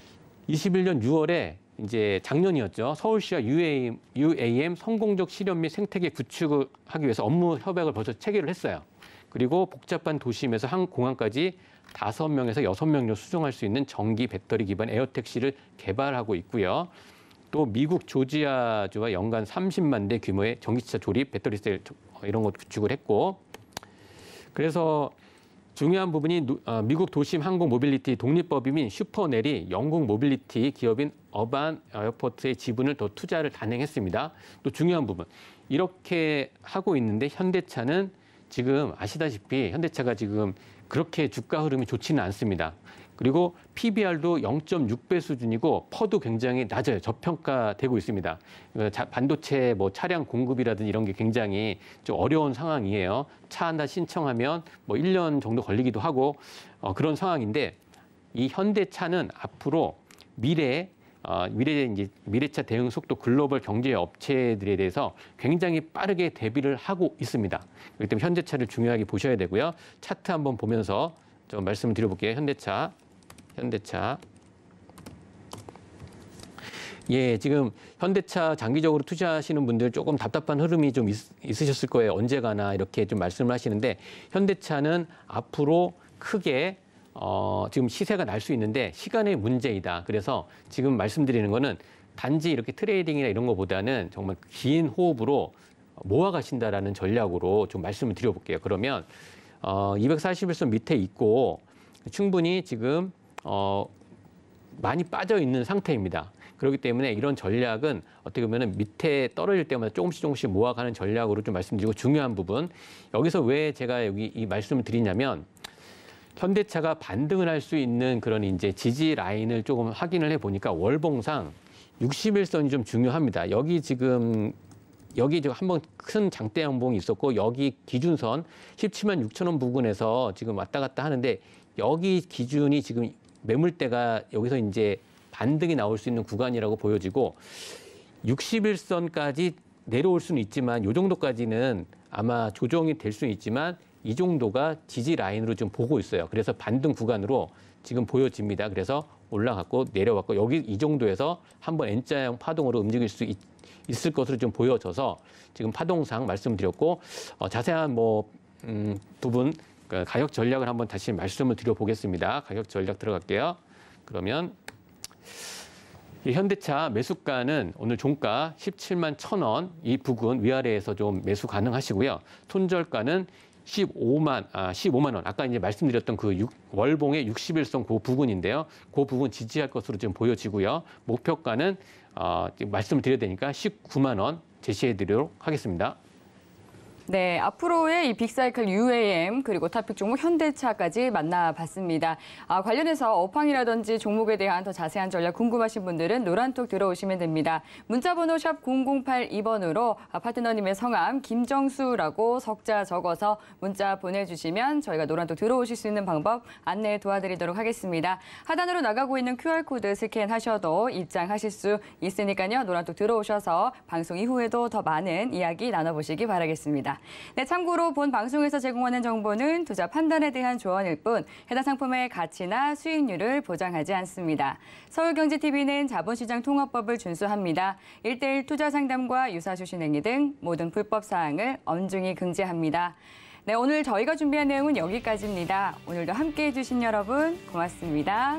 21년 6월에 이제 작년이었죠. 서울시와 UAM, UAM 성공적 실현 및 생태계 구축을 하기 위해서 업무 협약을 벌써 체결을 했어요. 그리고 복잡한 도심에서 한 공항까지 다섯 명에서 여섯 명로 수송할 수 있는 전기 배터리 기반 에어택시를 개발하고 있고요. 또 미국 조지아주와 연간 30만 대 규모의 전기차 조립, 배터리 셀 어, 이런 것 구축을 했고 그래서 중요한 부분이 어, 미국 도심 항공 모빌리티 독립법인 슈퍼넬이 영국 모빌리티 기업인 어반 에어포트의 지분을 더 투자를 단행했습니다. 또 중요한 부분 이렇게 하고 있는데 현대차는 지금 아시다시피 현대차가 지금 그렇게 주가 흐름이 좋지는 않습니다. 그리고 PBR도 0.6배 수준이고 퍼도 굉장히 낮아요. 저평가되고 있습니다. 어, 반도체 뭐 차량 공급이라든 지 이런 게 굉장히 좀 어려운 상황이에요. 차 하나 신청하면 뭐 1년 정도 걸리기도 하고 어, 그런 상황인데 이 현대차는 앞으로 미래에 어, 미래 이제 미래차 대응 속도 글로벌 경제 업체들에 대해서 굉장히 빠르게 대비를 하고 있습니다. 그렇기 때문에 현대차를 중요하게 보셔야 되고요. 차트 한번 보면서 좀 말씀을 드려볼게요. 현대차, 현대차. 예, 지금 현대차 장기적으로 투자하시는 분들 조금 답답한 흐름이 좀 있, 있으셨을 거예요. 언제 가나 이렇게 좀 말씀을 하시는데 현대차는 앞으로 크게 어, 지금 시세가 날 수 있는데 시간의 문제이다. 그래서 지금 말씀드리는 거는 단지 이렇게 트레이딩이나 이런 거보다는 정말 긴 호흡으로 모아가신다라는 전략으로 좀 말씀을 드려볼게요. 그러면 어, 241선 밑에 있고 충분히 지금 어, 많이 빠져 있는 상태입니다. 그렇기 때문에 이런 전략은 어떻게 보면 밑에 떨어질 때마다 조금씩 조금씩 모아가는 전략으로 좀 말씀드리고 중요한 부분 여기서 왜 제가 여기 이 말씀을 드리냐면 현대차가 반등을 할 수 있는 그런 이제 지지 라인을 조금 확인을 해 보니까 월봉상 60일선이 좀 중요합니다. 여기 지금 여기 지금 한 번 큰 장대 양봉이 있었고 여기 기준선 17만 6천 원 부근에서 지금 왔다 갔다 하는데 여기 기준이 지금 매물대가 여기서 이제 반등이 나올 수 있는 구간이라고 보여지고 60일선까지 내려올 수는 있지만 요 정도까지는 아마 조정이 될 수는 있지만 이 정도가 지지 라인으로 지금 보고 있어요. 그래서 반등 구간으로 지금 보여집니다. 그래서 올라갔고 내려왔고 여기 이 정도에서 한번 N자형 파동으로 움직일 수 있, 을 것으로 좀 보여져서 지금 파동상 말씀드렸고 어, 자세한 뭐 음, 부분 그 가격 전략을 한번 다시 말씀을 드려보겠습니다. 가격 전략 들어갈게요. 그러면 현대차 매수가는 오늘 종가 17만 1천 원이 부근 위아래에서 좀 매수 가능하시고요. 손절가는 15만 아 15만 원. 아까 이제 말씀드렸던 그 6, 월봉의 60일선 그부분인데요그 부분 지지할 것으로 지금 보여지고요. 목표가는 어, 말씀을 드려야 되니까 19만 원 제시해 드리도록 하겠습니다. 네, 앞으로의 이 빅사이클 UAM 그리고 탑픽 종목 현대차까지 만나봤습니다. 아, 관련해서 업황이라든지 종목에 대한 더 자세한 전략 궁금하신 분들은 노란톡 들어오시면 됩니다. 문자번호 샵 0082번으로 아, 파트너님의 성함 김정수라고 석자 적어서 문자 보내주시면 저희가 노란톡 들어오실 수 있는 방법 안내 도와드리도록 하겠습니다. 하단으로 나가고 있는 QR코드 스캔하셔도 입장하실 수 있으니까요. 노란톡 들어오셔서 방송 이후에도 더 많은 이야기 나눠보시기 바라겠습니다. 네, 참고로 본 방송에서 제공하는 정보는 투자 판단에 대한 조언일 뿐 해당 상품의 가치나 수익률을 보장하지 않습니다. 서울경제TV는 자본시장 통합법을 준수합니다. 일대일 투자 상담과 유사수신행위 등 모든 불법 사항을 엄중히 금지합니다. 네, 오늘 저희가 준비한 내용은 여기까지입니다. 오늘도 함께해 주신 여러분 고맙습니다.